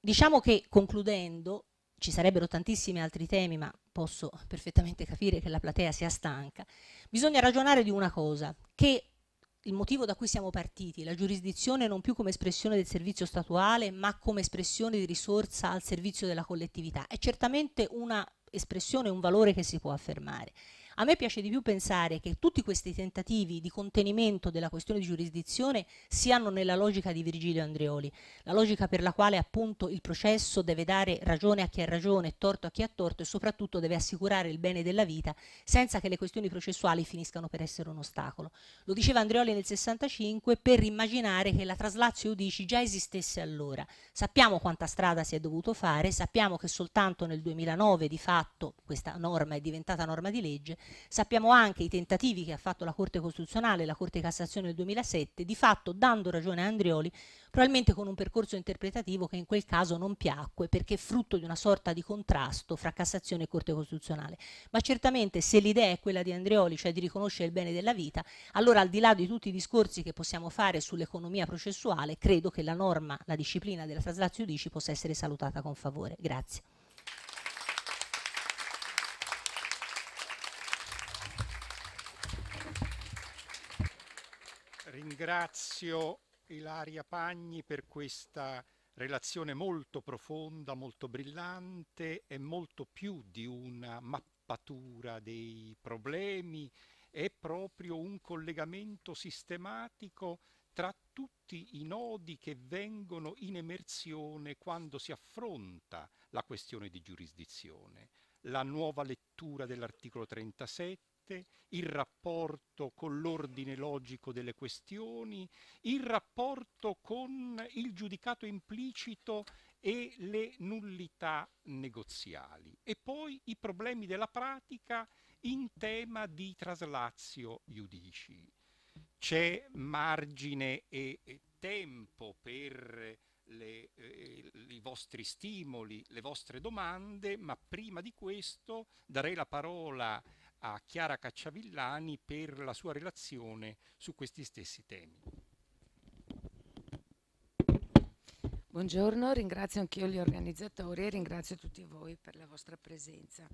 Diciamo che concludendo, ci sarebbero tantissimi altri temi, ma posso perfettamente capire che la platea sia stanca, bisogna ragionare di una cosa, che il motivo da cui siamo partiti, la giurisdizione non più come espressione del servizio statuale, ma come espressione di risorsa al servizio della collettività, è certamente una espressione, un valore che si può affermare. A me piace di più pensare che tutti questi tentativi di contenimento della questione di giurisdizione siano nella logica di Virgilio Andreoli, la logica per la quale appunto il processo deve dare ragione a chi ha ragione, torto a chi ha torto e soprattutto deve assicurare il bene della vita senza che le questioni processuali finiscano per essere un ostacolo. Lo diceva Andreoli nel 65 per immaginare che la traslazio Udici già esistesse allora. Sappiamo quanta strada si è dovuto fare, sappiamo che soltanto nel 2009 di fatto questa norma è diventata norma di legge, Sappiamo anche i tentativi che ha fatto la Corte Costituzionale e la Corte Cassazione nel 2007, di fatto dando ragione a Andrioli, probabilmente con un percorso interpretativo che in quel caso non piacque perché è frutto di una sorta di contrasto fra Cassazione e Corte Costituzionale. Ma certamente se l'idea è quella di Andrioli, cioè di riconoscere il bene della vita, allora al di là di tutti i discorsi che possiamo fare sull'economia processuale, credo che la norma, la disciplina della traslatio udici possa essere salutata con favore. Grazie. ringrazio Ilaria Pagni per questa relazione molto profonda, molto brillante e molto più di una mappatura dei problemi, è proprio un collegamento sistematico tra tutti i nodi che vengono in emersione quando si affronta la questione di giurisdizione. La nuova lettura dell'articolo 37, mente, il rapporto con l'ordine logico delle questioni, il rapporto con il giudicato implicito e le nullità negoziali e poi i problemi della pratica in tema di traslazio giudici. C'è margine e, tempo per le, eh, i vostri stimoli, le vostre domande, ma prima di questo darei la parola a a Chiara Cacciavillani per la sua relazione su questi stessi temi. Buongiorno, ringrazio anch'io gli organizzatori e ringrazio tutti voi per la vostra presenza.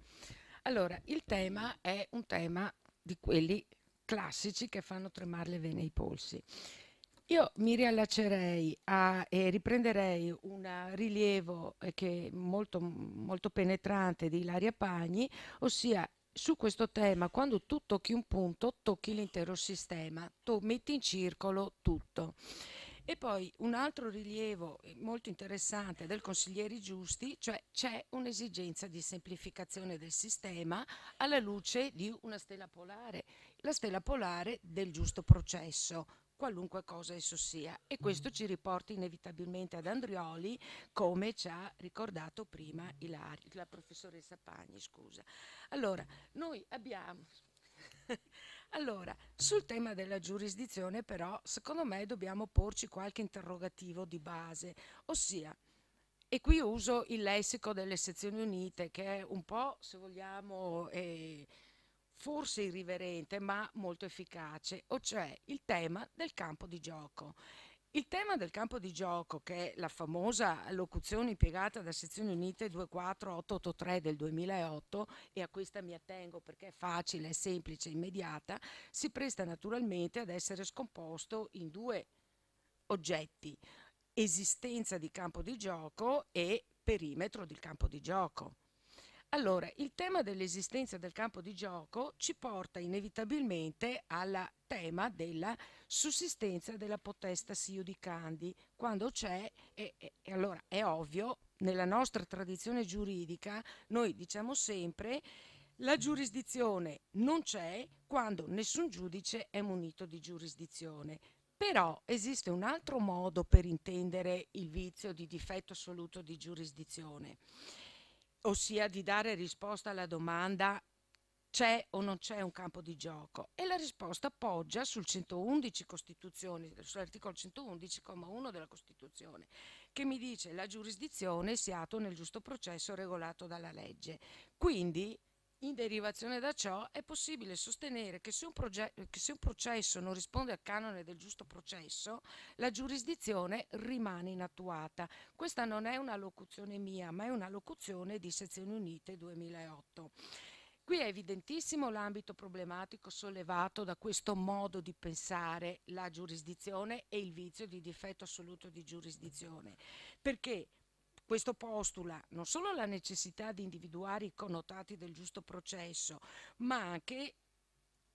Allora, il tema è un tema di quelli classici che fanno tremare le vene e i polsi. Io mi riallaccerei a, e riprenderei un rilievo eh, che è molto, molto penetrante di Ilaria Pagni, ossia su questo tema, quando tu tocchi un punto, tocchi l'intero sistema, tu metti in circolo tutto. E poi un altro rilievo eh, molto interessante del consiglieri Giusti, cioè c'è un'esigenza di semplificazione del sistema alla luce di una stella polare, la stella polare del giusto processo qualunque cosa esso sia. E mm. questo ci riporta inevitabilmente ad Andrioli, come ci ha ricordato prima Ilaria, la professoressa Pagni, scusa. Allora, noi abbiamo... allora, sul tema della giurisdizione però, secondo me dobbiamo porci qualche interrogativo di base, ossia... E qui uso il lessico delle sezioni unite, che è un po', se vogliamo, eh, forse irriverente ma molto efficace, o cioè il tema del campo di gioco. Il tema del campo di gioco, che è la famosa locuzione impiegata da Sezioni Unite 24883 del 2008, e a questa mi attengo perché è facile, è semplice, immediata, si presta naturalmente ad essere scomposto in due oggetti, esistenza di campo di gioco e perimetro del campo di gioco. Allora, il tema dell'esistenza del campo di gioco ci porta inevitabilmente al tema della sussistenza della potesta siudicandi. Quando c'è, e, e, e allora è ovvio, nella nostra tradizione giuridica noi diciamo sempre la giurisdizione non c'è quando nessun giudice è munito di giurisdizione. Però esiste un altro modo per intendere il vizio di difetto assoluto di giurisdizione ossia di dare risposta alla domanda c'è o non c'è un campo di gioco e la risposta poggia sul 111 Costituzione, sull'articolo 111,1 della Costituzione, che mi dice la giurisdizione si attua nel giusto processo regolato dalla legge. Quindi in derivazione da ciò è possibile sostenere che se, che se, un processo non risponde al canone del giusto processo, la giurisdizione rimane inattuata. Questa non è una locuzione mia, ma è una locuzione di Sezioni Unite 2008. Qui è evidentissimo l'ambito problematico sollevato da questo modo di pensare la giurisdizione e il vizio di difetto assoluto di giurisdizione, perché questo postula non solo la necessità di individuare i connotati del giusto processo, ma anche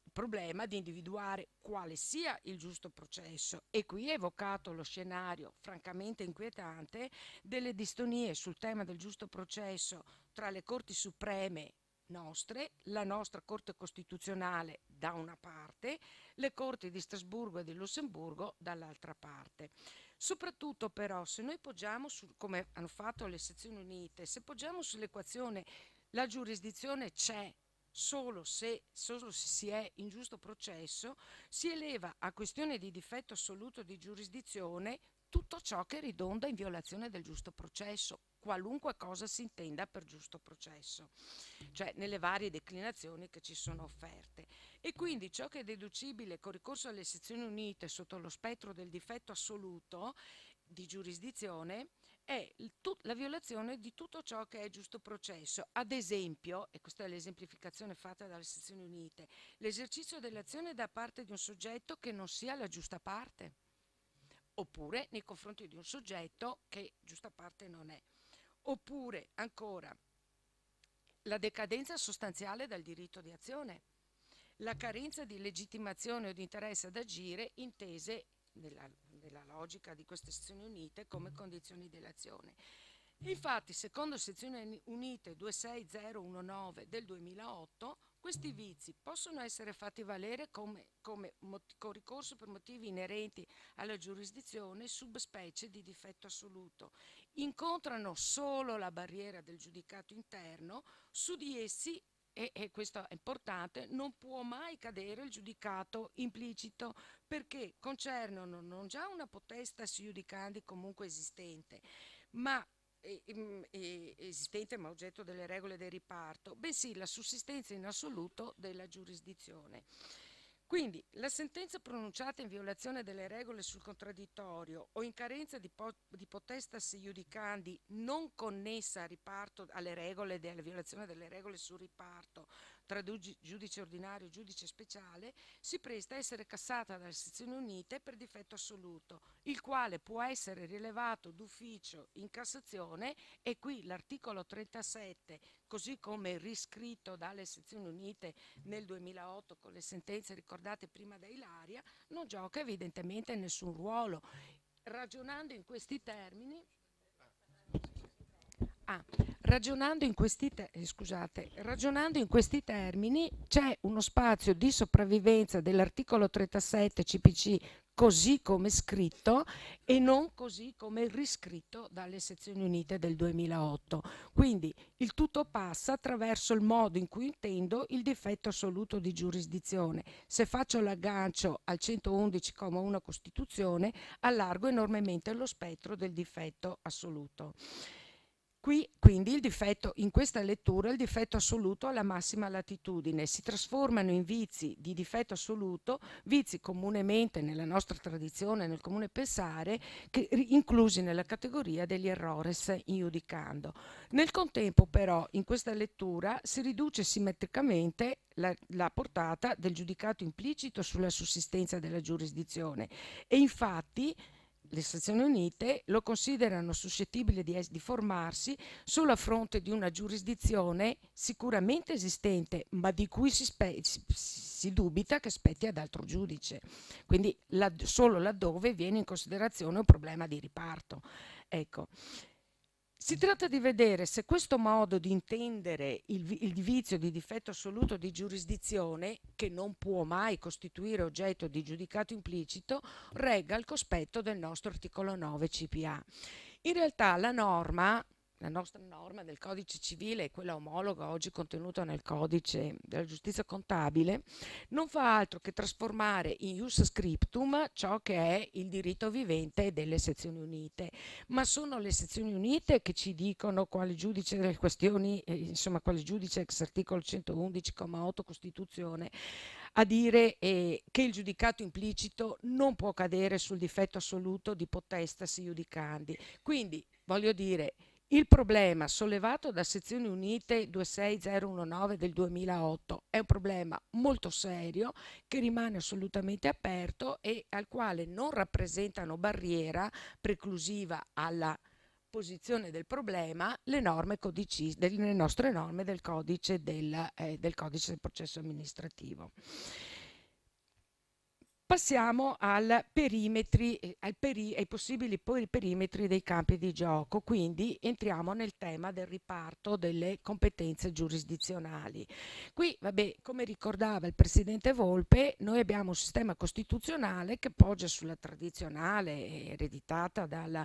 il problema di individuare quale sia il giusto processo e qui è evocato lo scenario francamente inquietante delle distonie sul tema del giusto processo tra le corti supreme nostre, la nostra Corte Costituzionale da una parte, le corti di Strasburgo e di Lussemburgo dall'altra parte. Soprattutto però se noi poggiamo, sul, come hanno fatto le sezioni unite, se poggiamo sull'equazione la giurisdizione c'è solo se, solo se si è in giusto processo, si eleva a questione di difetto assoluto di giurisdizione tutto ciò che ridonda in violazione del giusto processo, qualunque cosa si intenda per giusto processo, cioè nelle varie declinazioni che ci sono offerte. E quindi ciò che è deducibile con ricorso alle sezioni unite sotto lo spettro del difetto assoluto di giurisdizione è la violazione di tutto ciò che è giusto processo. Ad esempio, e questa è l'esemplificazione fatta dalle sezioni unite, l'esercizio dell'azione da parte di un soggetto che non sia la giusta parte, oppure nei confronti di un soggetto che giusta parte non è. Oppure, ancora, la decadenza sostanziale dal diritto di azione, la carenza di legittimazione o di interesse ad agire intese nella, nella logica di queste sezioni unite come condizioni dell'azione. Infatti, secondo sezioni unite 26019 del 2008, questi vizi possono essere fatti valere come, come con ricorso per motivi inerenti alla giurisdizione subspecie di difetto assoluto. Incontrano solo la barriera del giudicato interno, su di essi e, e, questo è importante, non può mai cadere il giudicato implicito perché concernono non già una potestas giudicandi comunque esistente, ma Mm, esistente ma oggetto delle regole del riparto, bensì la sussistenza in assoluto della giurisdizione. Quindi la sentenza pronunciata in violazione delle regole sul contraddittorio o in carenza di, po di potesta se giudicandi non connessa alle regole della violazione delle regole sul riparto, tra giudice ordinario e giudice speciale, si presta a essere cassata dalle sezioni unite per difetto assoluto, il quale può essere rilevato d'ufficio in Cassazione e qui l'articolo 37, così come riscritto dalle sezioni unite nel 2008 con le sentenze ricordate prima da Ilaria, non gioca evidentemente nessun ruolo. Ragionando in questi termini, Ah, ragionando, in questi te- eh, scusate, ragionando in questi termini c'è uno spazio di sopravvivenza dell'articolo 37 CPC così come scritto e non così come riscritto dalle sezioni unite del 2008. Quindi il tutto passa attraverso il modo in cui intendo il difetto assoluto di giurisdizione. Se faccio l'aggancio al 111,1 Costituzione, allargo enormemente lo spettro del difetto assoluto. Qui quindi il difetto in questa lettura è il difetto assoluto alla massima latitudine, si trasformano in vizi di difetto assoluto, vizi comunemente nella nostra tradizione, nel comune pensare, che, inclusi nella categoria degli errores iudicando. Nel contempo però in questa lettura si riduce simmetricamente la, la, portata del giudicato implicito sulla sussistenza della giurisdizione e infatti le Stazioni Unite lo considerano suscettibile di, di, formarsi solo a fronte di una giurisdizione sicuramente esistente, ma di cui si, si, si dubita che spetti ad altro giudice, quindi la solo laddove viene in considerazione un problema di riparto. Ecco. Si tratta di vedere se questo modo di intendere il, il, vizio di difetto assoluto di giurisdizione, che non può mai costituire oggetto di giudicato implicito, regga il cospetto del nostro articolo 9 CPA. In realtà la norma la nostra norma del codice civile e quella omologa oggi contenuta nel codice della giustizia contabile non fa altro che trasformare in ius scriptum ciò che è il diritto vivente delle sezioni unite, ma sono le sezioni unite che ci dicono quale giudice delle questioni, eh, insomma quale giudice ex articolo 111,8 Costituzione a dire eh, che il giudicato implicito non può cadere sul difetto assoluto di potestasi iudicandi. Quindi voglio dire il problema sollevato da Sezioni Unite 26019 del 2008 è un problema molto serio che rimane assolutamente aperto e al quale non rappresentano barriera preclusiva alla posizione del problema le, norme codici, le nostre norme del codice del, eh, del codice del processo amministrativo. Passiamo al perimetri, eh, al peri, ai possibili perimetri dei campi di gioco, quindi entriamo nel tema del riparto delle competenze giurisdizionali. Qui, vabbè, come ricordava il Presidente Volpe, noi abbiamo un sistema costituzionale che poggia sulla tradizionale, ereditata, dalla,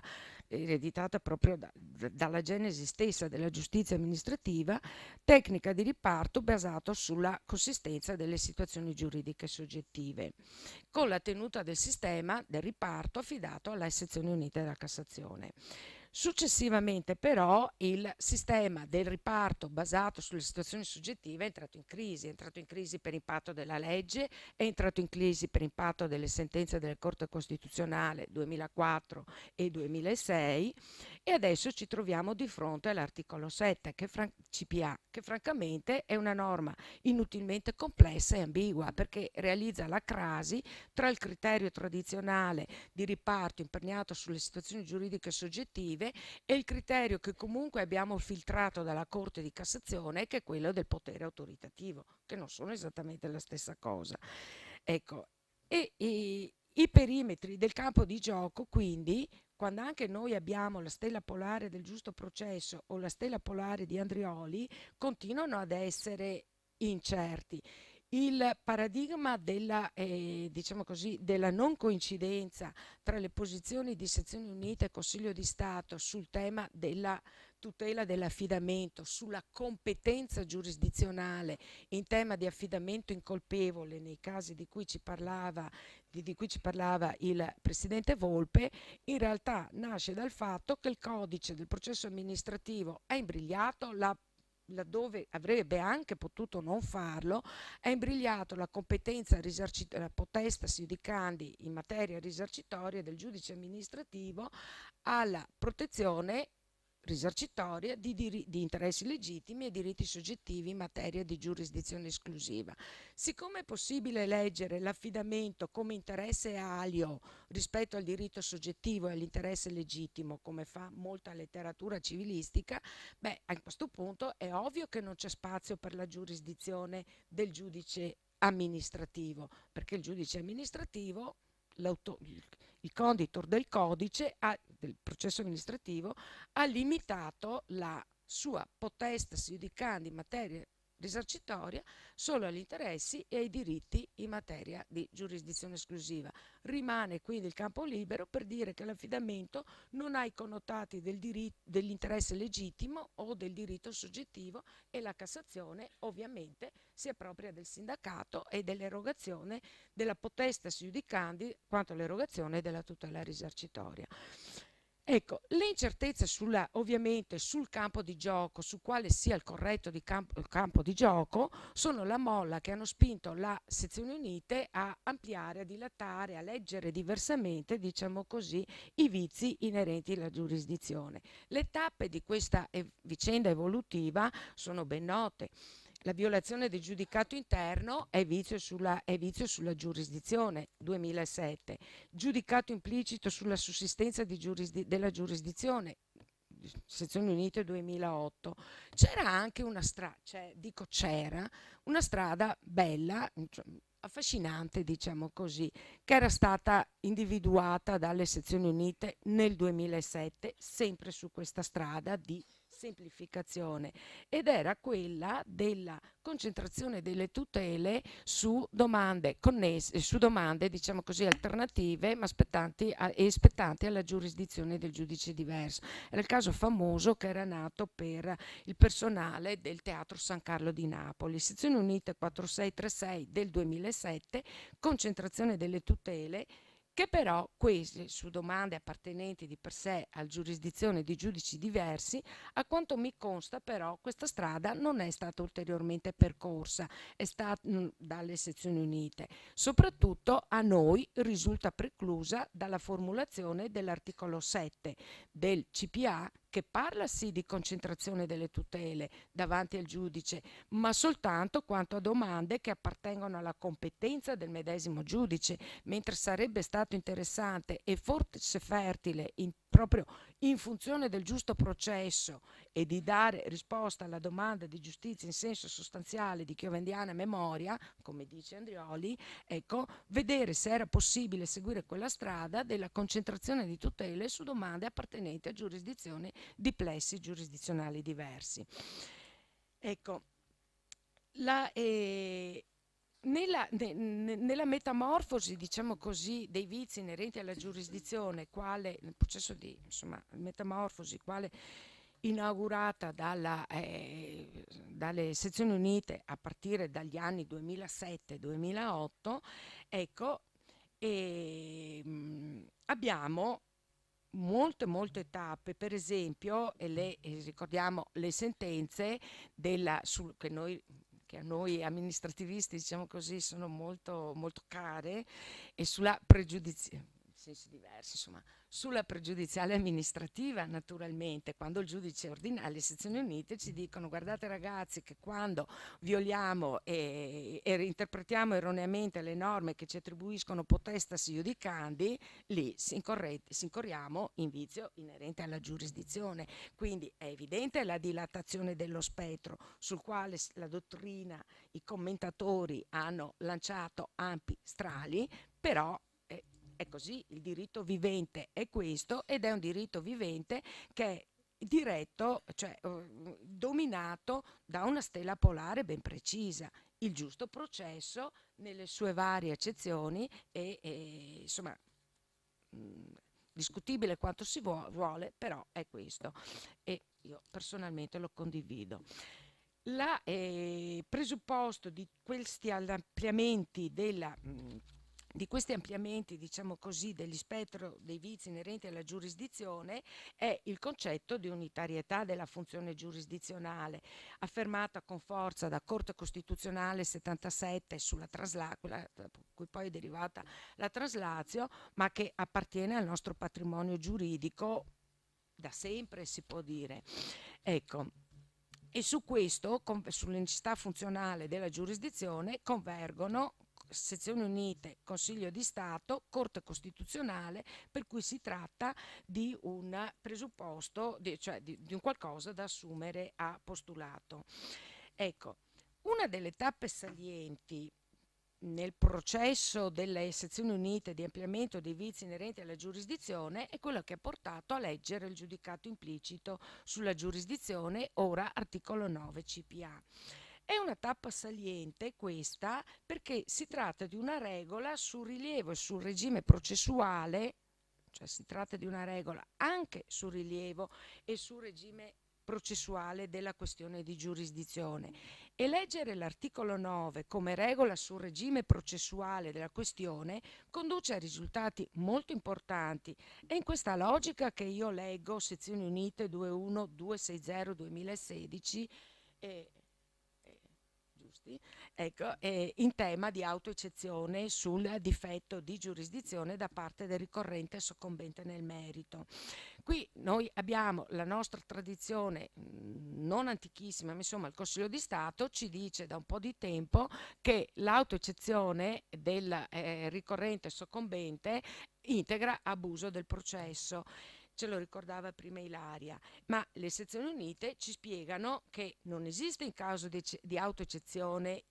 ereditata proprio da, dalla genesi stessa della giustizia amministrativa, tecnica di riparto basata sulla consistenza delle situazioni giuridiche soggettive con la tenuta del sistema del riparto affidato alle sezioni unite della Cassazione. Successivamente però il sistema del riparto basato sulle situazioni soggettive è entrato in crisi, è entrato in crisi per impatto della legge, è entrato in crisi per impatto delle sentenze della Corte Costituzionale 2004 e 2006 e adesso ci troviamo di fronte all'articolo 7 che CPA che francamente è una norma inutilmente complessa e ambigua perché realizza la crasi tra il criterio tradizionale di riparto imperniato sulle situazioni giuridiche soggettive effettive e il criterio che comunque abbiamo filtrato dalla Corte di Cassazione, che è quello del potere autoritativo, che non sono esattamente la stessa cosa. Ecco, e, e i perimetri del campo di gioco, quindi, quando anche noi abbiamo la stella polare del giusto processo o la stella polare di Andrioli, continuano ad essere incerti il paradigma della, eh, diciamo così, della, non coincidenza tra le posizioni di Sezioni Unite e Consiglio di Stato sul tema della tutela dell'affidamento, sulla competenza giurisdizionale in tema di affidamento incolpevole nei casi di cui ci parlava, di, di cui ci parlava il Presidente Volpe, in realtà nasce dal fatto che il codice del processo amministrativo è imbrigliato, la laddove avrebbe anche potuto non farlo, è imbrigliato la competenza risarcitoria, la potesta sindicandi in materia risarcitoria del giudice amministrativo alla protezione risarcitoria di, dir- di, interessi legittimi e diritti soggettivi in materia di giurisdizione esclusiva. Siccome è possibile leggere l'affidamento come interesse alio rispetto al diritto soggettivo e all'interesse legittimo, come fa molta letteratura civilistica, beh, a questo punto è ovvio che non c'è spazio per la giurisdizione del giudice amministrativo, perché il giudice amministrativo, il conditor del codice, ha del processo amministrativo ha limitato la sua potestasi giudicante in materia risarcitoria solo agli interessi e ai diritti in materia di giurisdizione esclusiva. Rimane quindi il campo libero per dire che l'affidamento non ha i connotati del dell'interesse legittimo o del diritto soggettivo e la Cassazione ovviamente si appropria del sindacato e dell'erogazione della potestas giudicandi quanto all'erogazione della tutela risarcitoria. Ecco, le incertezze sulla, ovviamente sul campo di gioco, su quale sia il corretto di camp il campo di gioco, sono la molla che hanno spinto la sezione unite a ampliare, a dilatare, a leggere diversamente, diciamo così, i vizi inerenti alla giurisdizione. Le tappe di questa ev vicenda evolutiva sono ben note la violazione del giudicato interno è vizio sulla, è vizio sulla giurisdizione 2007, giudicato implicito sulla sussistenza giurisdi della giurisdizione Sezioni Unite 2008, c'era anche una strada, cioè, dico c'era, una strada bella, cioè, affascinante, diciamo così, che era stata individuata dalle Sezioni Unite nel 2007, sempre su questa strada di semplificazione ed era quella della concentrazione delle tutele su domande, connesse, su domande diciamo così, alternative ma spettanti a, e spettanti alla giurisdizione del giudice diverso. Era il caso famoso che era nato per il personale del Teatro San Carlo di Napoli, sezione unita 4636 del 2007, concentrazione delle tutele che però queste su domande appartenenti di per sé al giurisdizione di giudici diversi, a quanto mi consta però questa strada non è stata ulteriormente percorsa è stat- mm, dalle sezioni unite. Soprattutto a noi risulta preclusa dalla formulazione dell'articolo 7 del CPA che parla sì di concentrazione delle tutele davanti al giudice, ma soltanto quanto a domande che appartengono alla competenza del medesimo giudice, mentre sarebbe stato interessante e forse fertile in proprio in funzione del giusto processo e di dare risposta alla domanda di giustizia in senso sostanziale di chiovendiana memoria, come dice Andrioli, ecco, vedere se era possibile seguire quella strada della concentrazione di tutele su domande appartenenti a giurisdizioni di plessi giurisdizionali diversi. Ecco, la, eh, nella, ne, nella, metamorfosi, diciamo così, dei vizi inerenti alla giurisdizione, quale nel processo di insomma, metamorfosi, quale inaugurata dalla, eh, dalle sezioni unite a partire dagli anni 2007-2008, ecco, e, ehm, mh, abbiamo molte molte tappe per esempio le, eh, ricordiamo le sentenze della, sul, che noi che a noi amministrativisti, diciamo così, sono molto, molto care, e sulla pregiudiziale, in sensi diversi, insomma, sulla pregiudiziale amministrativa, naturalmente, quando il giudice ordina alle sezioni unite ci dicono guardate ragazzi che quando violiamo e, e interpretiamo erroneamente le norme che ci attribuiscono potestas iudicandi, lì si, incorre, si incorriamo in vizio inerente alla giurisdizione. Quindi è evidente la dilatazione dello spettro sul quale la dottrina, i commentatori hanno lanciato ampi strali, però è così, il diritto vivente è questo ed è un diritto vivente che è diretto, cioè eh, dominato da una stella polare ben precisa, il giusto processo nelle sue varie eccezioni e, e insomma mh, mm, discutibile quanto si vuole, però è questo e io personalmente lo condivido. Eh, il eh, presupposto di questi ampliamenti della mh, mm, di questi ampliamenti, diciamo così, degli spettro dei vizi inerenti alla giurisdizione è il concetto di unitarietà della funzione giurisdizionale, affermata con forza da Corte Costituzionale 77 sulla trasla, da cui poi è derivata la traslazio, ma che appartiene al nostro patrimonio giuridico da sempre, si può dire. Ecco. E su questo, sull'unicità funzionale della giurisdizione, convergono sezioni unite, Consiglio di Stato, Corte Costituzionale, per cui si tratta di un presupposto, di, cioè di, di un qualcosa da assumere a postulato. Ecco, una delle tappe salienti nel processo delle sezioni unite di ampliamento dei vizi inerenti alla giurisdizione è quello che ha portato a leggere il giudicato implicito sulla giurisdizione, ora articolo 9 CPA. È una tappa saliente questa perché si tratta di una regola sul rilievo e sul regime processuale, cioè si tratta di una regola anche sul rilievo e sul regime processuale della questione di giurisdizione. E leggere l'articolo 9 come regola sul regime processuale della questione conduce a risultati molto importanti. È in questa logica che io leggo Sezioni Unite 21260 2016 eh, posti, ecco, eh, in tema di autoeccezione sul difetto di giurisdizione da parte del ricorrente soccombente nel merito. Qui noi abbiamo la nostra tradizione mh, mm, non antichissima, ma insomma il Consiglio di Stato ci dice da un po' di tempo che l'autoeccezione del eh, ricorrente soccombente integra abuso del processo ce lo ricordava prima Ilaria, ma le sezioni unite ci spiegano che non esiste in caso di, di autoeccezione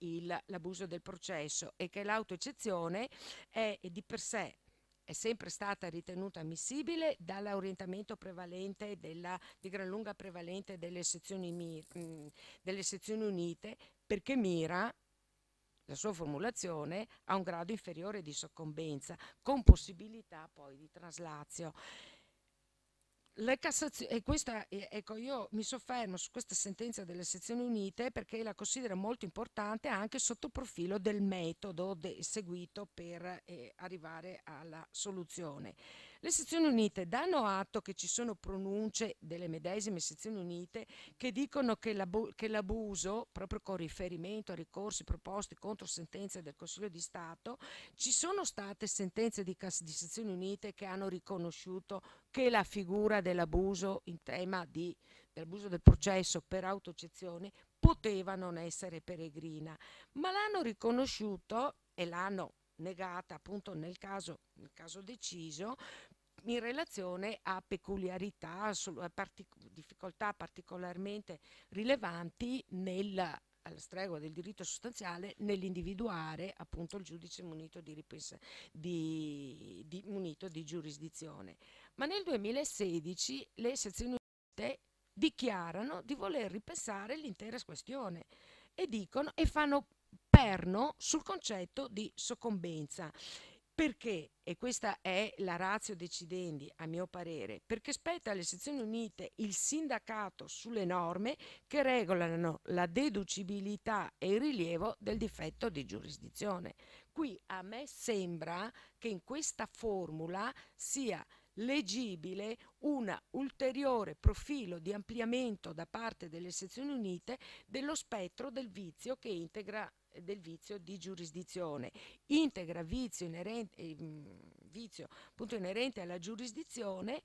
l'abuso del processo e che l'autoeccezione è di per sé è sempre stata ritenuta ammissibile dall'orientamento prevalente della, di gran lunga prevalente delle sezioni, mm, delle sezioni unite perché mira la sua formulazione a un grado inferiore di soccombenza con possibilità poi di traslazio. La Cassazione, e questa, ecco, io mi soffermo su questa sentenza delle sezioni unite perché la considero molto importante anche sotto il profilo del metodo de seguito per eh, arrivare alla soluzione. Le sezioni unite danno atto che ci sono pronunce delle medesime sezioni unite che dicono che, l'abuso, proprio con riferimento a ricorsi proposti contro sentenze del Consiglio di Stato, ci sono state sentenze di, di sezioni unite che hanno riconosciuto che la figura dell'abuso in tema di, dell'abuso del processo per autocezione poteva non essere peregrina, ma l'hanno riconosciuto e l'hanno negata appunto nel caso, nel caso deciso in relazione a peculiarità, a partic difficoltà particolarmente rilevanti nel alla stregua del diritto sostanziale nell'individuare appunto il giudice munito di, di, di, munito di, giurisdizione. Ma nel 2016 le sezioni unite dichiarano di voler ripensare l'intera questione e dicono e fanno perno sul concetto di soccombenza perché, e questa è la razio decidendi a mio parere, perché spetta alle sezioni unite il sindacato sulle norme che regolano la deducibilità e il rilievo del difetto di giurisdizione. Qui a me sembra che in questa formula sia leggibile un ulteriore profilo di ampliamento da parte delle sezioni unite dello spettro del vizio che integra del vizio di giurisdizione, integra vizio inerente, eh, vizio, appunto, inerente alla giurisdizione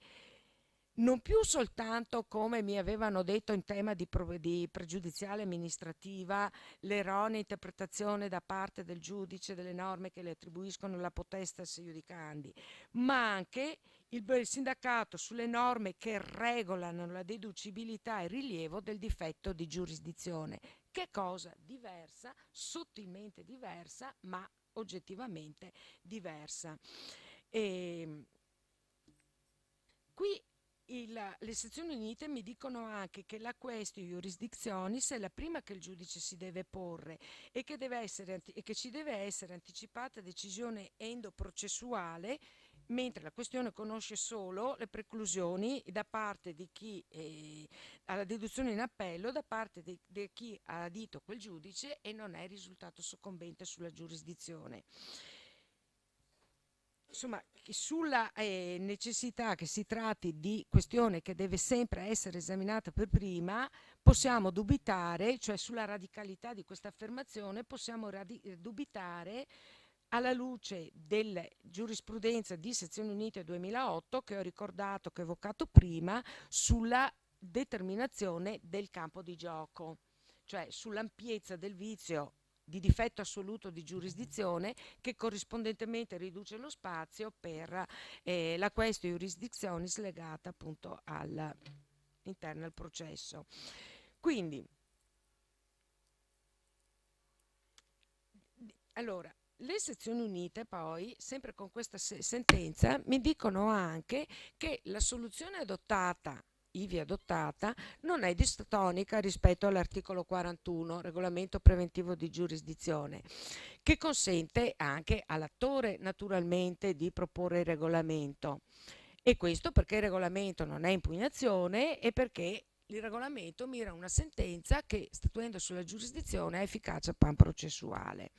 non più soltanto come mi avevano detto in tema di, di pregiudiziale amministrativa l'erronea interpretazione da parte del giudice delle norme che le attribuiscono la potesta se giudicandi, ma anche il, sindacato sulle norme che regolano la deducibilità e rilievo del difetto di giurisdizione, che cosa diversa, sottilmente diversa, ma oggettivamente diversa. E ehm, qui il, le sezioni unite mi dicono anche che la questio jurisdictionis è la prima che il giudice si deve porre e che, deve essere, e che ci deve essere anticipata decisione endoprocessuale mentre la questione conosce solo le preclusioni da parte di chi eh, alla deduzione in appello da parte di, di chi ha dito quel giudice e non è risultato soccombente sulla giurisdizione insomma, sulla eh, necessità che si tratti di questione che deve sempre essere esaminata per prima, possiamo dubitare, cioè sulla radicalità di questa affermazione, possiamo dubitare alla luce della giurisprudenza di Sezioni Unite 2008 che ho ricordato, che ho evocato prima, sulla determinazione del campo di gioco, cioè sull'ampiezza del vizio di difetto assoluto di giurisdizione che corrispondentemente riduce lo spazio per eh, la questa jurisdizionis legata appunto all'interno al processo. Quindi, allora, le sezioni unite poi, sempre con questa se sentenza, mi dicono anche che la soluzione adottata ivi adottata, non è distonica rispetto all'articolo 41, regolamento preventivo di giurisdizione, che consente anche all'attore naturalmente di proporre il regolamento. E questo perché il regolamento non è impugnazione e perché il regolamento mira una sentenza che, statuendo sulla giurisdizione, ha efficacia pan processuale.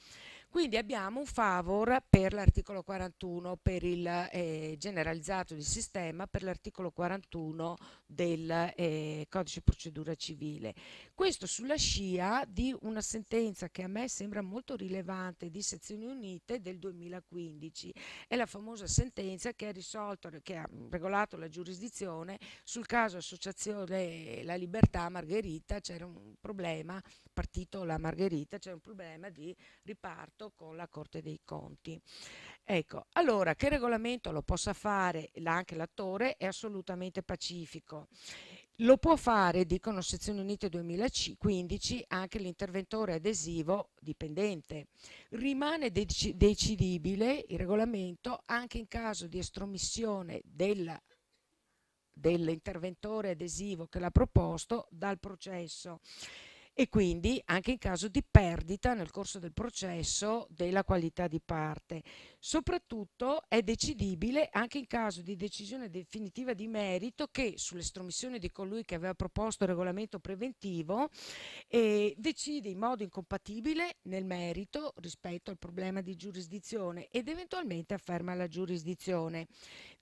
Quindi abbiamo un favor per l'articolo 41, per il eh, generalizzato di sistema, per l'articolo 41 del eh, codice procedura civile. Questo sulla scia di una sentenza che a me sembra molto rilevante di Sezioni Unite del 2015. È la famosa sentenza che ha risolto, che ha regolato la giurisdizione sul caso Associazione La Libertà Margherita, c'era un problema, partito La Margherita, c'era un problema di riparto contratto con la Corte dei Conti. Ecco, allora che regolamento lo possa fare anche l'attore è assolutamente pacifico. Lo può fare, dicono Sezioni Unite 2015, anche l'interventore adesivo dipendente. Rimane dec decidibile il regolamento anche in caso di estromissione della dell'interventore adesivo che l'ha proposto dal processo e quindi anche in caso di perdita nel corso del processo della qualità di parte. Soprattutto è decidibile anche in caso di decisione definitiva di merito che sull'estromissione di colui che aveva proposto il regolamento preventivo eh, decide in modo incompatibile nel merito rispetto al problema di giurisdizione ed eventualmente afferma la giurisdizione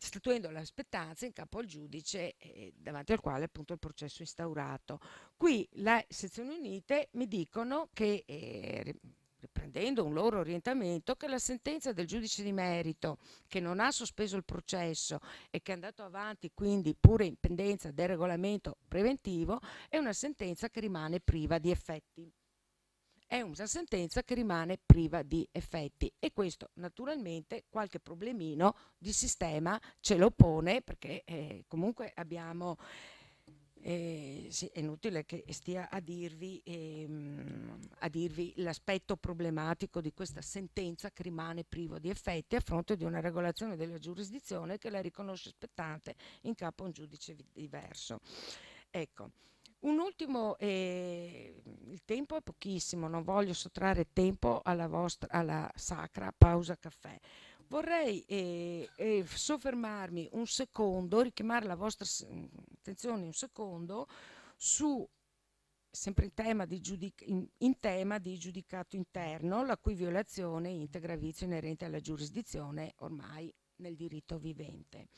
statuendo l'aspettanza in capo al giudice eh, davanti al quale appunto il processo è instaurato. Qui le sezioni unite mi dicono che, eh, riprendendo un loro orientamento, che la sentenza del giudice di merito, che non ha sospeso il processo e che è andato avanti quindi pure in pendenza del regolamento preventivo, è una sentenza che rimane priva di effetti è una sentenza che rimane priva di effetti e questo naturalmente qualche problemino di sistema ce lo pone perché eh, comunque abbiamo... Eh, sì, è inutile che stia a dirvi, ehm, dirvi l'aspetto problematico di questa sentenza che rimane priva di effetti a fronte di una regolazione della giurisdizione che la riconosce spettante in capo a un giudice diverso. Ecco. Un ultimo, eh, il tempo è pochissimo, non voglio sottrarre tempo alla, vostra, alla sacra pausa caffè. Vorrei eh, eh, soffermarmi un secondo, richiamare la vostra attenzione un secondo su sempre in tema, in, in tema, di giudicato interno, la cui violazione integra vizio inerente alla giurisdizione ormai nel diritto vivente.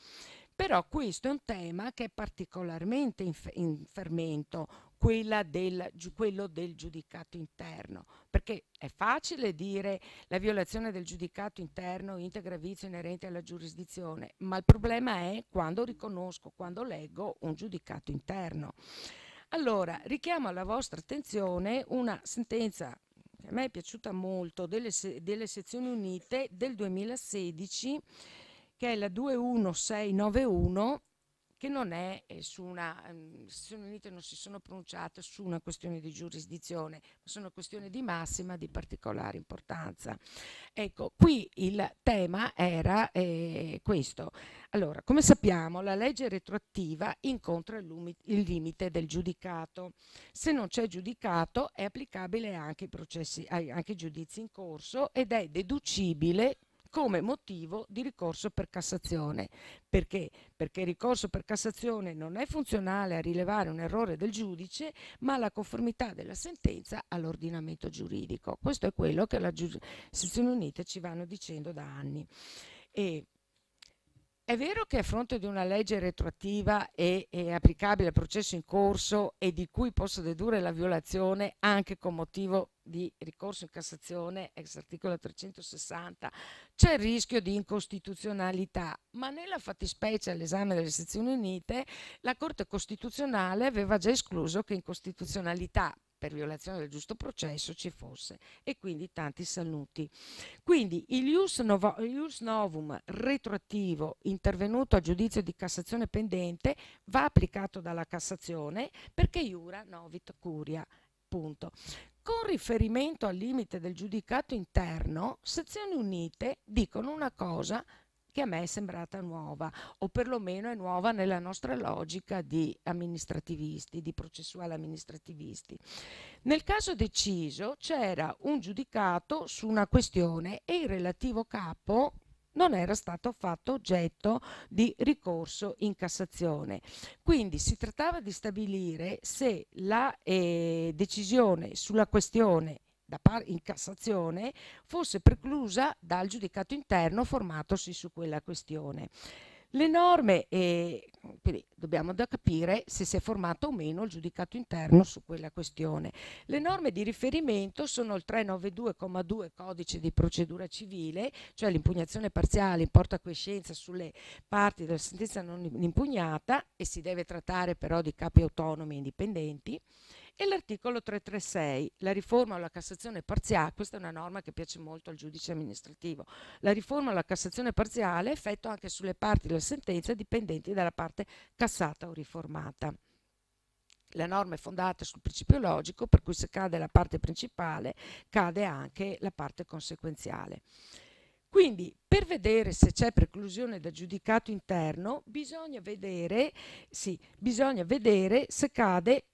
Però questo è un tema che è particolarmente in, in fermento, del, quello del giudicato interno, perché è facile dire la violazione del giudicato interno integra vizio inerente alla giurisdizione, ma il problema è quando riconosco, quando leggo un giudicato interno. Allora, richiamo alla vostra attenzione una sentenza che a me è piaciuta molto delle, se delle sezioni unite del 2016 che è la 21691 che non è eh, su una, le ehm, Nazioni Unite non si sono pronunciate su una questione di giurisdizione, ma su una questione di massima di particolare importanza. Ecco, qui il tema era eh, questo. Allora, come sappiamo, la legge retroattiva incontra il, limite del giudicato. Se non c'è giudicato, è applicabile anche ai, processi, anche ai giudizi in corso ed è deducibile come motivo di ricorso per Cassazione. Perché? Perché il ricorso per Cassazione non è funzionale a rilevare un errore del giudice, ma la conformità della sentenza all'ordinamento giuridico. Questo è quello che le Sezione Unite ci vanno dicendo da anni. E è vero che a fronte di una legge retroattiva e, applicabile al processo in corso e di cui posso dedurre la violazione anche con motivo di ricorso in Cassazione, ex articolo 360, c'è il rischio di incostituzionalità, ma nella fattispecie all'esame delle sezioni unite la Corte Costituzionale aveva già escluso che incostituzionalità per violazione del giusto processo ci fosse e quindi tanti saluti. Quindi il ius, novo, ius, novum retroattivo intervenuto a giudizio di Cassazione pendente va applicato dalla Cassazione perché iura novit curia. Punto. Con riferimento al limite del giudicato interno, sezioni unite dicono una cosa che a me è sembrata nuova o perlomeno è nuova nella nostra logica di amministrativisti, di processuale amministrativisti. Nel caso deciso c'era un giudicato su una questione e il relativo capo non era stato fatto oggetto di ricorso in Cassazione. Quindi si trattava di stabilire se la eh, decisione sulla questione in Cassazione fosse preclusa dal giudicato interno formatosi su quella questione. Le norme, eh, quindi dobbiamo da capire se si è formato o meno il giudicato interno su quella questione. Le norme di riferimento sono il 392,2 codice di procedura civile, cioè l'impugnazione parziale in porta coscienza sulle parti della sentenza non impugnata e si deve trattare però di capi autonomi e indipendenti. E l'articolo 336, la riforma o la Cassazione parziale, questa è una norma che piace molto al giudice amministrativo, la riforma o la Cassazione parziale è effetto anche sulle parti della sentenza dipendenti dalla parte cassata o riformata. La norma è fondata sul principio logico, per cui se cade la parte principale, cade anche la parte conseguenziale. Quindi per vedere se c'è preclusione da giudicato interno bisogna vedere, sì, bisogna vedere se cade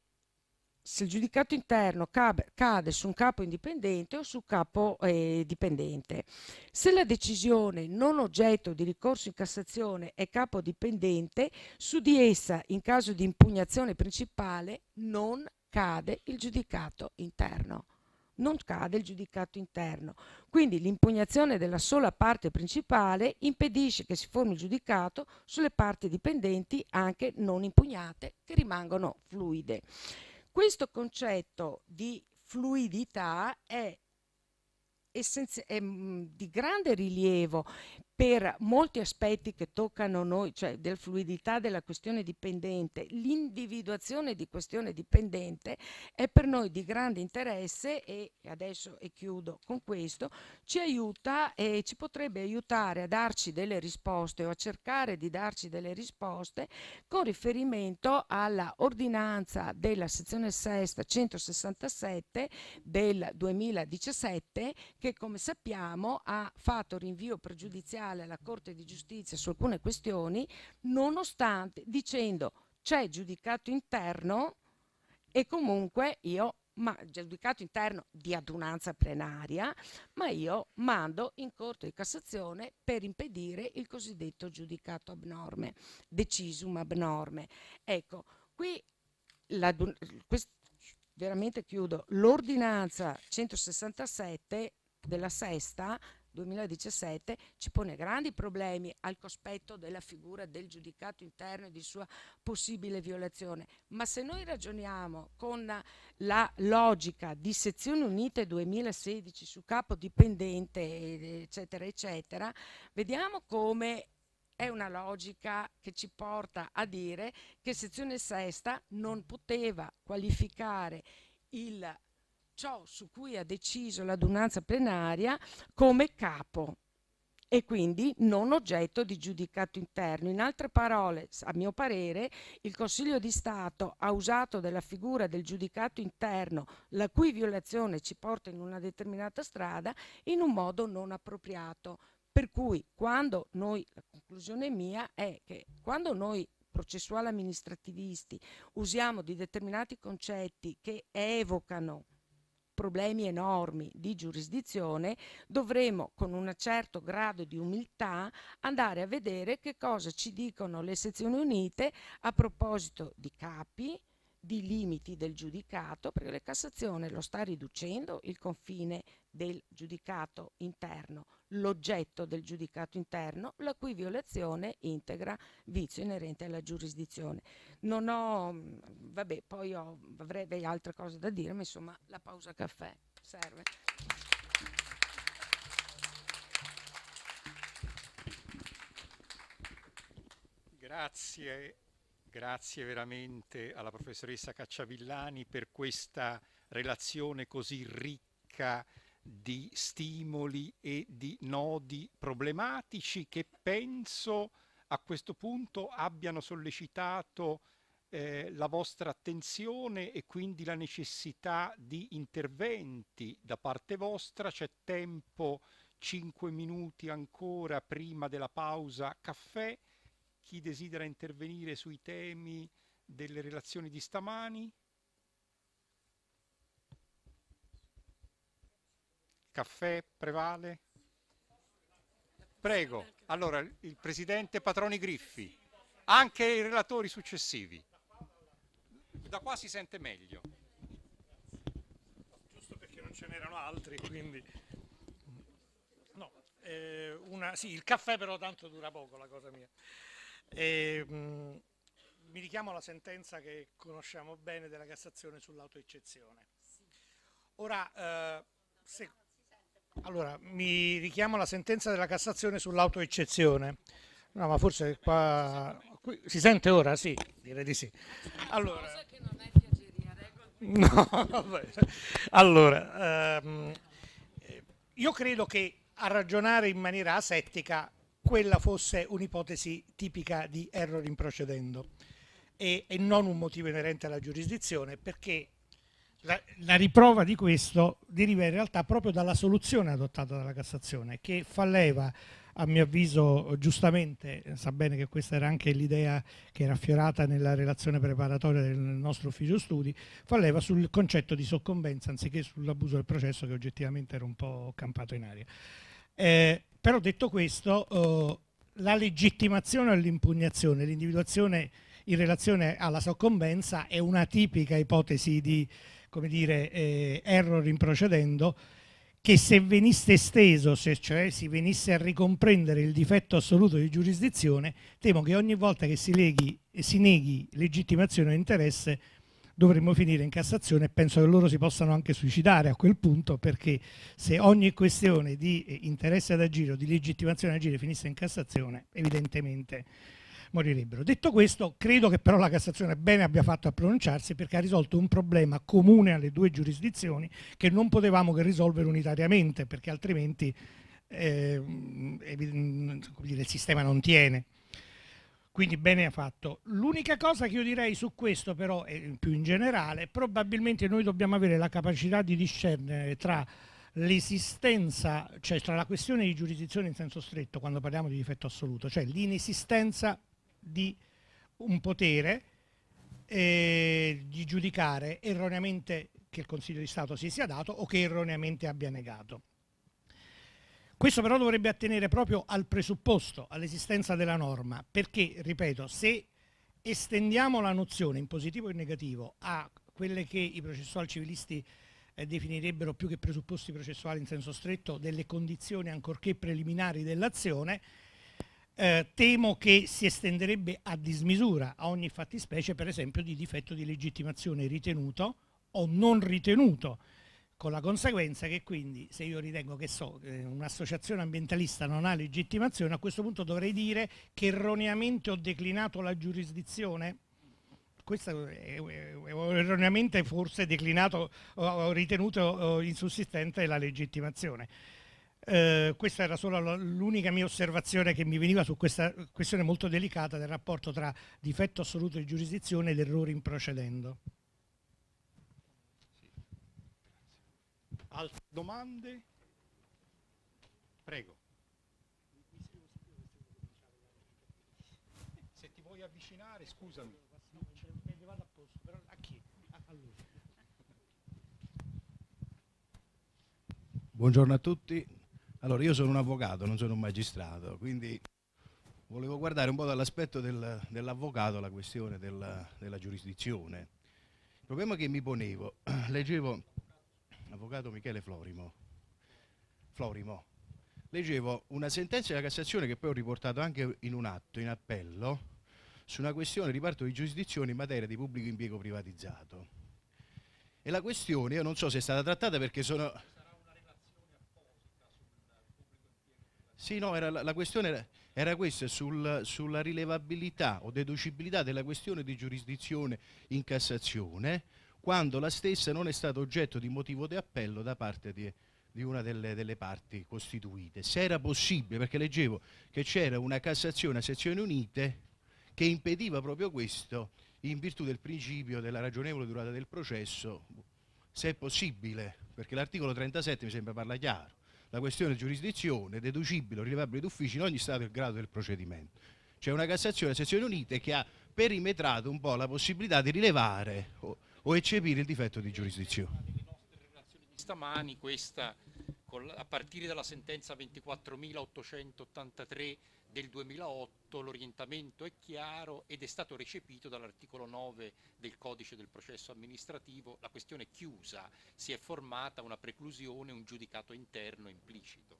se il giudicato interno cade su un capo indipendente o su capo eh, dipendente. Se la decisione non oggetto di ricorso in Cassazione è capo dipendente, su di essa, in caso di impugnazione principale, non cade il giudicato interno. Non cade il giudicato interno. Quindi l'impugnazione della sola parte principale impedisce che si formi il giudicato sulle parti dipendenti anche non impugnate che rimangono fluide. Questo concetto di fluidità è, è mm, di grande rilievo per molti aspetti che toccano noi, cioè della fluidità della questione dipendente, l'individuazione di questione dipendente è per noi di grande interesse e adesso e chiudo con questo, ci aiuta e ci potrebbe aiutare a darci delle risposte o a cercare di darci delle risposte con riferimento alla ordinanza della sezione sesta 167 del 2017 che come sappiamo ha fatto rinvio pregiudiziale Generale alla Corte di Giustizia su alcune questioni, nonostante dicendo c'è giudicato interno e comunque io ma giudicato interno di adunanza plenaria, ma io mando in Corte di Cassazione per impedire il cosiddetto giudicato abnorme, decisum abnorme. Ecco, qui la, veramente chiudo, l'ordinanza 167 della sesta 2017 ci pone grandi problemi al cospetto della figura del giudicato interno e di sua possibile violazione, ma se noi ragioniamo con la logica di sezione unite 2016 su capo dipendente, eccetera, eccetera, vediamo come è una logica che ci porta a dire che sezione sesta non poteva qualificare il ciò su cui ha deciso l'adunanza plenaria come capo e quindi non oggetto di giudicato interno. In altre parole, a mio parere, il Consiglio di Stato ha usato della figura del giudicato interno, la cui violazione ci porta in una determinata strada, in un modo non appropriato. Per cui quando noi, la conclusione mia è che quando noi processuali amministrativisti usiamo di determinati concetti che evocano problemi enormi di giurisdizione, dovremo con un certo grado di umiltà andare a vedere che cosa ci dicono le sezioni unite a proposito di capi, di limiti del giudicato, perché la Cassazione lo sta riducendo il confine del giudicato interno, l'oggetto del giudicato interno, la cui violazione integra vizio inerente alla giurisdizione. Non ho, mm, vabbè, poi ho, avrei altre cose da dire, ma insomma la pausa caffè serve. Grazie, grazie veramente alla professoressa Cacciavillani per questa relazione così ricca di stimoli e di nodi problematici che penso a questo punto abbiano sollecitato eh, la vostra attenzione e quindi la necessità di interventi da parte vostra. C'è tempo 5 minuti ancora prima della pausa caffè. Chi desidera intervenire sui temi delle relazioni di stamani? Caffè prevale? Prego, allora il Presidente Patroni Griffi, anche i relatori successivi. Da qua si sente meglio. Giusto perché non ce n'erano altri, quindi... No, eh, una... sì, il caffè però tanto dura poco, la cosa mia. E, ehm, mh, mi richiamo alla sentenza che conosciamo bene della Cassazione sull'autoeccezione. Ora, eh, se, allora, mi richiamo alla sentenza della Cassazione sull'autoeccezione. No, ma forse qua... Si sente ora? Sì, direi di sì. Allora... No, allora ehm, io credo che a ragionare in maniera asettica quella fosse un'ipotesi tipica di errore in procedendo e, e non un motivo inerente alla giurisdizione perché la, la, riprova di questo deriva in realtà proprio dalla soluzione adottata dalla Cassazione, che fa leva, a mio avviso, giustamente, sa bene che questa era anche l'idea che era affiorata nella relazione preparatoria del nostro ufficio studi, fa leva sul concetto di soccombenza anziché sull'abuso del processo che oggettivamente era un po' campato in aria. Eh, però detto questo, eh, la legittimazione all'impugnazione, l'individuazione in relazione alla soccombenza è una tipica ipotesi di come dire, eh, error in procedendo, che se venisse esteso, se cioè si venisse a ricomprendere il difetto assoluto di giurisdizione, temo che ogni volta che si, leghi, si neghi legittimazione o interesse dovremmo finire in Cassazione e penso che loro si possano anche suicidare a quel punto perché se ogni questione di interesse ad agire o di legittimazione ad agire finisse in Cassazione evidentemente morirebbero. Detto questo, credo che però la Cassazione bene abbia fatto a pronunciarsi perché ha risolto un problema comune alle due giurisdizioni che non potevamo che risolvere unitariamente perché altrimenti eh, il sistema non tiene. Quindi bene ha fatto. L'unica cosa che io direi su questo però, e più in generale, probabilmente noi dobbiamo avere la capacità di discernere tra l'esistenza, cioè tra la questione di giurisdizione in senso stretto, quando parliamo di difetto assoluto, cioè l'inesistenza di un potere eh, di giudicare erroneamente che il Consiglio di Stato si sia dato o che erroneamente abbia negato. Questo però dovrebbe attenere proprio al presupposto, all'esistenza della norma, perché, ripeto, se estendiamo la nozione in positivo e in negativo a quelle che i processuali civilisti eh, definirebbero più che presupposti processuali in senso stretto, delle condizioni ancorché preliminari dell'azione, eh, temo che si estenderebbe a dismisura a ogni fattispecie, per esempio, di difetto di legittimazione ritenuto o non ritenuto, con la conseguenza che quindi se io ritengo che so, eh, un'associazione ambientalista non ha legittimazione, a questo punto dovrei dire che erroneamente ho declinato la giurisdizione? questo è, erroneamente forse declinato o ritenuto eh, insussistente la legittimazione. Eh, questa era solo l'unica mia osservazione che mi veniva su questa questione molto delicata del rapporto tra difetto assoluto di giurisdizione ed errori in procedendo. Altre domande? Prego. Se ti vuoi avvicinare, scusami. Buongiorno a tutti, allora, io sono un avvocato, non sono un magistrato, quindi volevo guardare un po' dall'aspetto del, dell'avvocato la questione della, della, giurisdizione. Il problema che mi ponevo, leggevo, avvocato Michele Florimo, Florimo, leggevo una sentenza della Cassazione che poi ho riportato anche in un atto, in appello, su una questione di riparto di giurisdizione in materia di pubblico impiego privatizzato. E la questione, io non so se è stata trattata perché sono Sì, no, era, la, la questione era questa, sul, sulla rilevabilità o deducibilità della questione di giurisdizione in Cassazione, quando la stessa non è stata oggetto di motivo di appello da parte di, di una delle, delle, parti costituite. Se era possibile, perché leggevo che c'era una Cassazione a sezioni unite che impediva proprio questo in virtù del principio della ragionevole durata del processo, se è possibile, perché l'articolo 37 mi sembra parla chiaro la questione giurisdizione, deducibile o rilevabile d'ufficio in ogni stato e grado del procedimento. C'è una Cassazione a sezioni unite che ha perimetrato un po' la possibilità di rilevare o, o eccepire il difetto di giurisdizione. Nelle nostre relazioni di stamani questa a partire dalla sentenza 24.883 del 2008 l'orientamento è chiaro ed è stato recepito dall'articolo 9 del codice del processo amministrativo, la questione è chiusa, si è formata una preclusione, un giudicato interno implicito.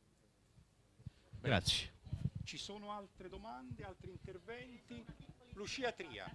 Grazie. Ci sono altre domande, altri interventi? Lucia Tria.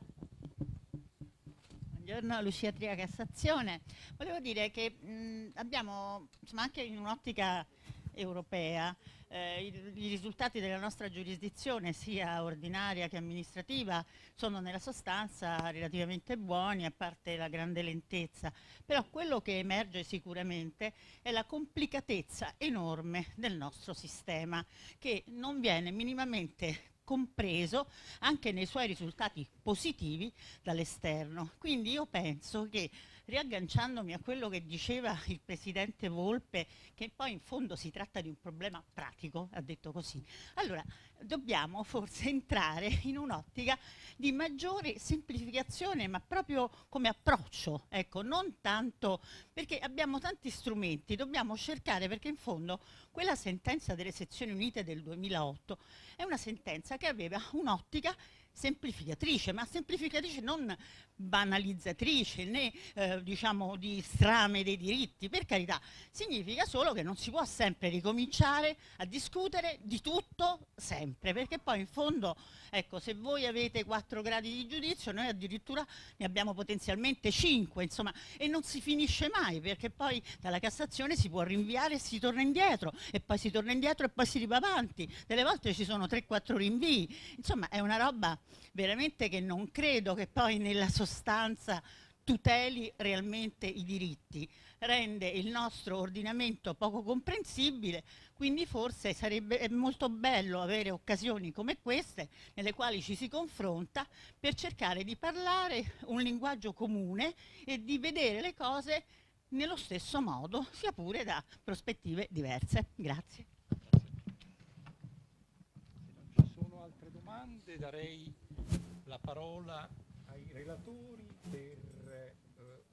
Buongiorno Lucia Tria Cassazione. Volevo dire che mh, abbiamo, insomma, anche in un'ottica europea, eh, i, i, risultati della nostra giurisdizione, sia ordinaria che amministrativa, sono nella sostanza relativamente buoni, a parte la grande lentezza. Però quello che emerge sicuramente è la complicatezza enorme del nostro sistema, che non viene minimamente compreso anche nei suoi risultati positivi dall'esterno. Quindi io penso che riagganciandomi a quello che diceva il presidente Volpe, che poi in fondo si tratta di un problema pratico, ha detto così, allora dobbiamo forse entrare in un'ottica di maggiore semplificazione, ma proprio come approccio, ecco, non tanto perché abbiamo tanti strumenti, dobbiamo cercare perché in fondo quella sentenza delle sezioni unite del 2008 è una sentenza che aveva un'ottica semplificatrice, ma semplificatrice non banalizzatrice né eh, diciamo di strame dei diritti, per carità, significa solo che non si può sempre ricominciare a discutere di tutto sempre, perché poi in fondo, ecco, se voi avete quattro gradi di giudizio, noi addirittura ne abbiamo potenzialmente cinque, insomma, e non si finisce mai, perché poi dalla Cassazione si può rinviare e si torna indietro, e poi si torna indietro e poi si va avanti, delle volte ci sono 3-4 rinvii, insomma è una roba veramente che non credo che poi nella sostanza tuteli realmente i diritti, rende il nostro ordinamento poco comprensibile, quindi forse sarebbe molto bello avere occasioni come queste nelle quali ci si confronta per cercare di parlare un linguaggio comune e di vedere le cose nello stesso modo, sia pure da prospettive diverse. Grazie. Se non ci sono altre domande darei la parola ai relatori per, eh,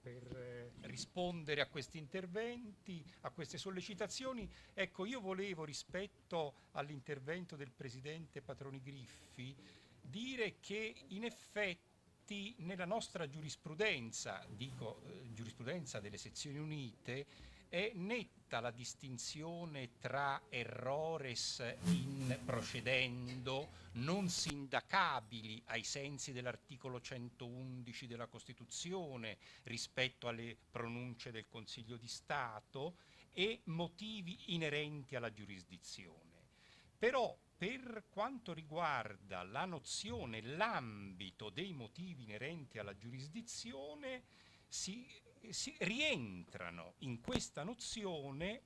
per eh, rispondere a questi interventi, a queste sollecitazioni. Ecco, io volevo rispetto all'intervento del Presidente Patroni Griffi dire che in effetti nella nostra giurisprudenza, dico eh, giurisprudenza delle sezioni unite, è netta la distinzione tra errores in procedendo non sindacabili ai sensi dell'articolo 111 della Costituzione rispetto alle pronunce del Consiglio di Stato e motivi inerenti alla giurisdizione. Però per quanto riguarda la nozione, l'ambito dei motivi inerenti alla giurisdizione, si si rientrano in questa nozione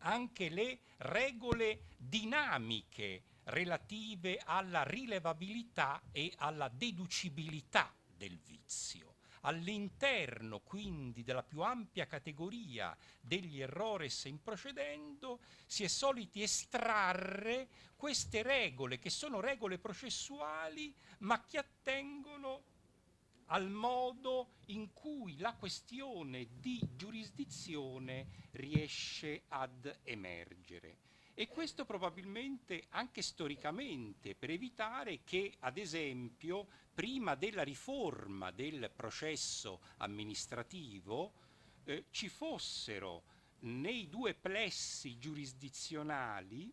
anche le regole dinamiche relative alla rilevabilità e alla deducibilità del vizio. All'interno quindi della più ampia categoria degli errores in procedendo si è soliti estrarre queste regole che sono regole processuali ma che attengono al modo in cui la questione di giurisdizione riesce ad emergere. E questo probabilmente anche storicamente per evitare che, ad esempio, prima della riforma del processo amministrativo eh, ci fossero nei due plessi giurisdizionali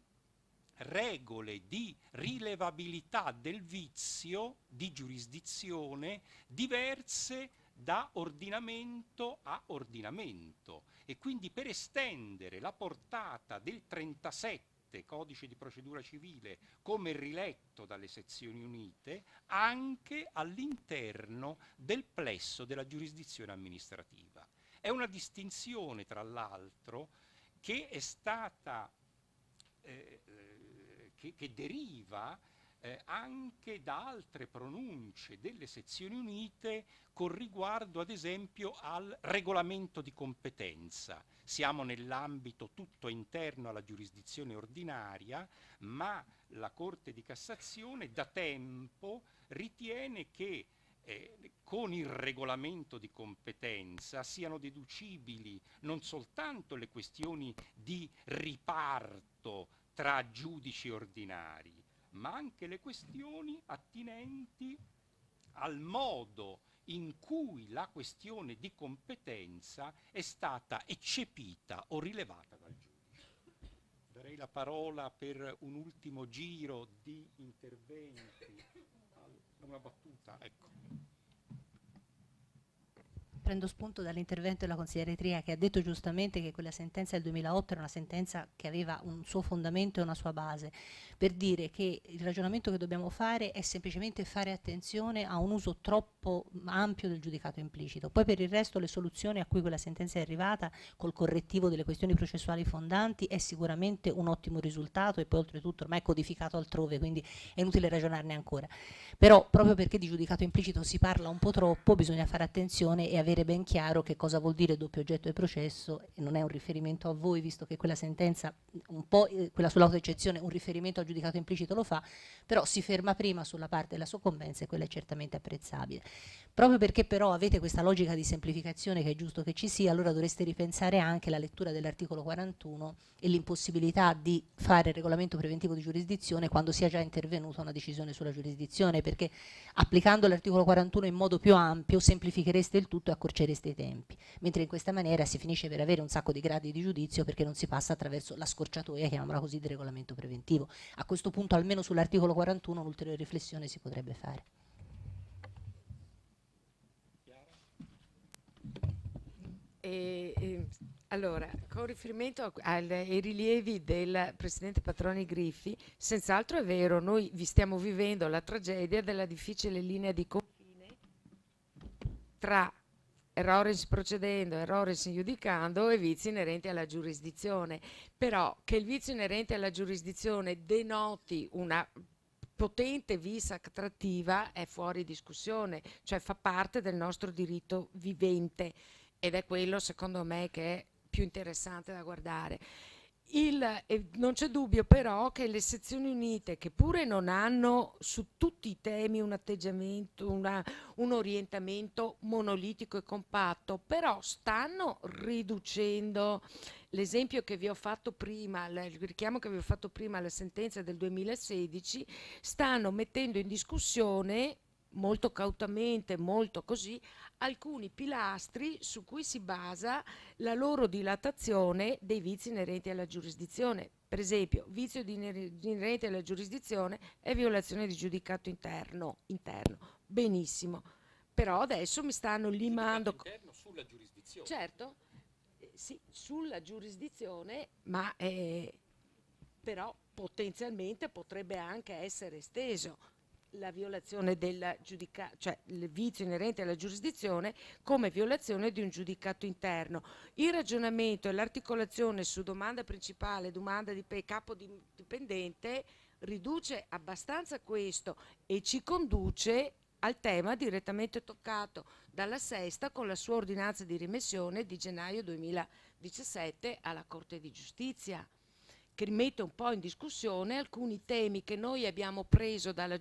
regole di rilevabilità del vizio di giurisdizione diverse da ordinamento a ordinamento e quindi per estendere la portata del 37 codice di procedura civile come riletto dalle sezioni unite anche all'interno del plesso della giurisdizione amministrativa. È una distinzione tra l'altro che è stata eh, che, che deriva eh, anche da altre pronunce delle sezioni unite con riguardo ad esempio al regolamento di competenza. Siamo nell'ambito tutto interno alla giurisdizione ordinaria, ma la Corte di Cassazione da tempo ritiene che eh, con il regolamento di competenza siano deducibili non soltanto le questioni di riparto tra giudici ordinari, ma anche le questioni attinenti al modo in cui la questione di competenza è stata eccepita o rilevata dal giudice. Darei la parola per un ultimo giro di interventi, una battuta, ecco prendo spunto dall'intervento della consigliere Tria che ha detto giustamente che quella sentenza del 2008 era una sentenza che aveva un suo fondamento e una sua base, per dire che il ragionamento che dobbiamo fare è semplicemente fare attenzione a un uso troppo ampio del giudicato implicito. Poi per il resto le soluzioni a cui quella sentenza è arrivata col correttivo delle questioni processuali fondanti è sicuramente un ottimo risultato e poi oltretutto ormai è codificato altrove, quindi è inutile ragionarne ancora. Però proprio perché di giudicato implicito si parla un po' troppo bisogna fare attenzione e avere avere ben chiaro che cosa vuol dire doppio oggetto e processo, e non è un riferimento a voi, visto che quella sentenza, un po' eh, quella sull'autoeccezione, un riferimento al giudicato implicito lo fa, però si ferma prima sulla parte della soccombenza e quella è certamente apprezzabile. Proprio perché però avete questa logica di semplificazione che è giusto che ci sia, allora dovreste ripensare anche la lettura dell'articolo 41 e l'impossibilità di fare il regolamento preventivo di giurisdizione quando sia già intervenuta una decisione sulla giurisdizione, perché applicando l'articolo 41 in modo più ampio semplifichereste il tutto e accorcereste i tempi, mentre in questa maniera si finisce per avere un sacco di gradi di giudizio perché non si passa attraverso la scorciatoia, chiamiamola così, del regolamento preventivo. A questo punto almeno sull'articolo 41 un'ulteriore riflessione si potrebbe fare. E, e, allora, con riferimento al, ai rilievi del presidente Patroni Griffi, senz'altro è vero, noi vi stiamo vivendo la tragedia della difficile linea di confine tra errores procedendo, errores giudicando e vizi inerenti alla giurisdizione. Però che il vizio inerente alla giurisdizione denoti una potente visa attrattiva è fuori discussione, cioè fa parte del nostro diritto vivente ed è quello secondo me che è più interessante da guardare. Il, eh, non c'è dubbio però che le sezioni unite, che pure non hanno su tutti i temi un atteggiamento, una, un orientamento monolitico e compatto, però stanno riducendo l'esempio che vi ho fatto prima, il richiamo che vi ho fatto prima alla sentenza del 2016, stanno mettendo in discussione molto cautamente, molto così, alcuni pilastri su cui si basa la loro dilatazione dei vizi inerenti alla giurisdizione. Per esempio, vizio inerente alla giurisdizione è violazione di giudicato interno. interno. Benissimo. Però adesso mi stanno limando... Interno sulla giurisdizione. Certo, eh, sì, sulla giurisdizione, ma eh, però potenzialmente potrebbe anche essere esteso la violazione del giudicato, cioè il vizio inerente alla giurisdizione come violazione di un giudicato interno. Il ragionamento e l'articolazione su domanda principale, domanda di capo dipendente riduce abbastanza questo e ci conduce al tema direttamente toccato dalla sesta con la sua ordinanza di rimessione di gennaio 2017 alla Corte di Giustizia che rimette un po' in discussione alcuni temi che noi abbiamo preso dalla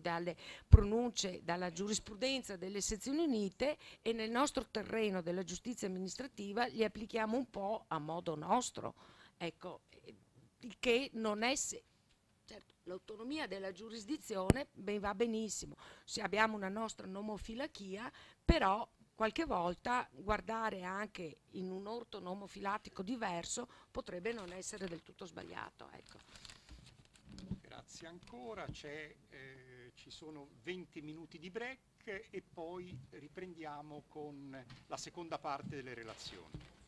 dalle pronunce, dalla giurisprudenza delle sezioni unite e nel nostro terreno della giustizia amministrativa li applichiamo un po' a modo nostro, ecco, il che non è... Certo, l'autonomia della giurisdizione ben va benissimo, se abbiamo una nostra nomofilachia, però qualche volta guardare anche in un orto nomofilatico diverso potrebbe non essere del tutto sbagliato. Ecco. Grazie ancora, eh, ci sono 20 minuti di break e poi riprendiamo con la seconda parte delle relazioni.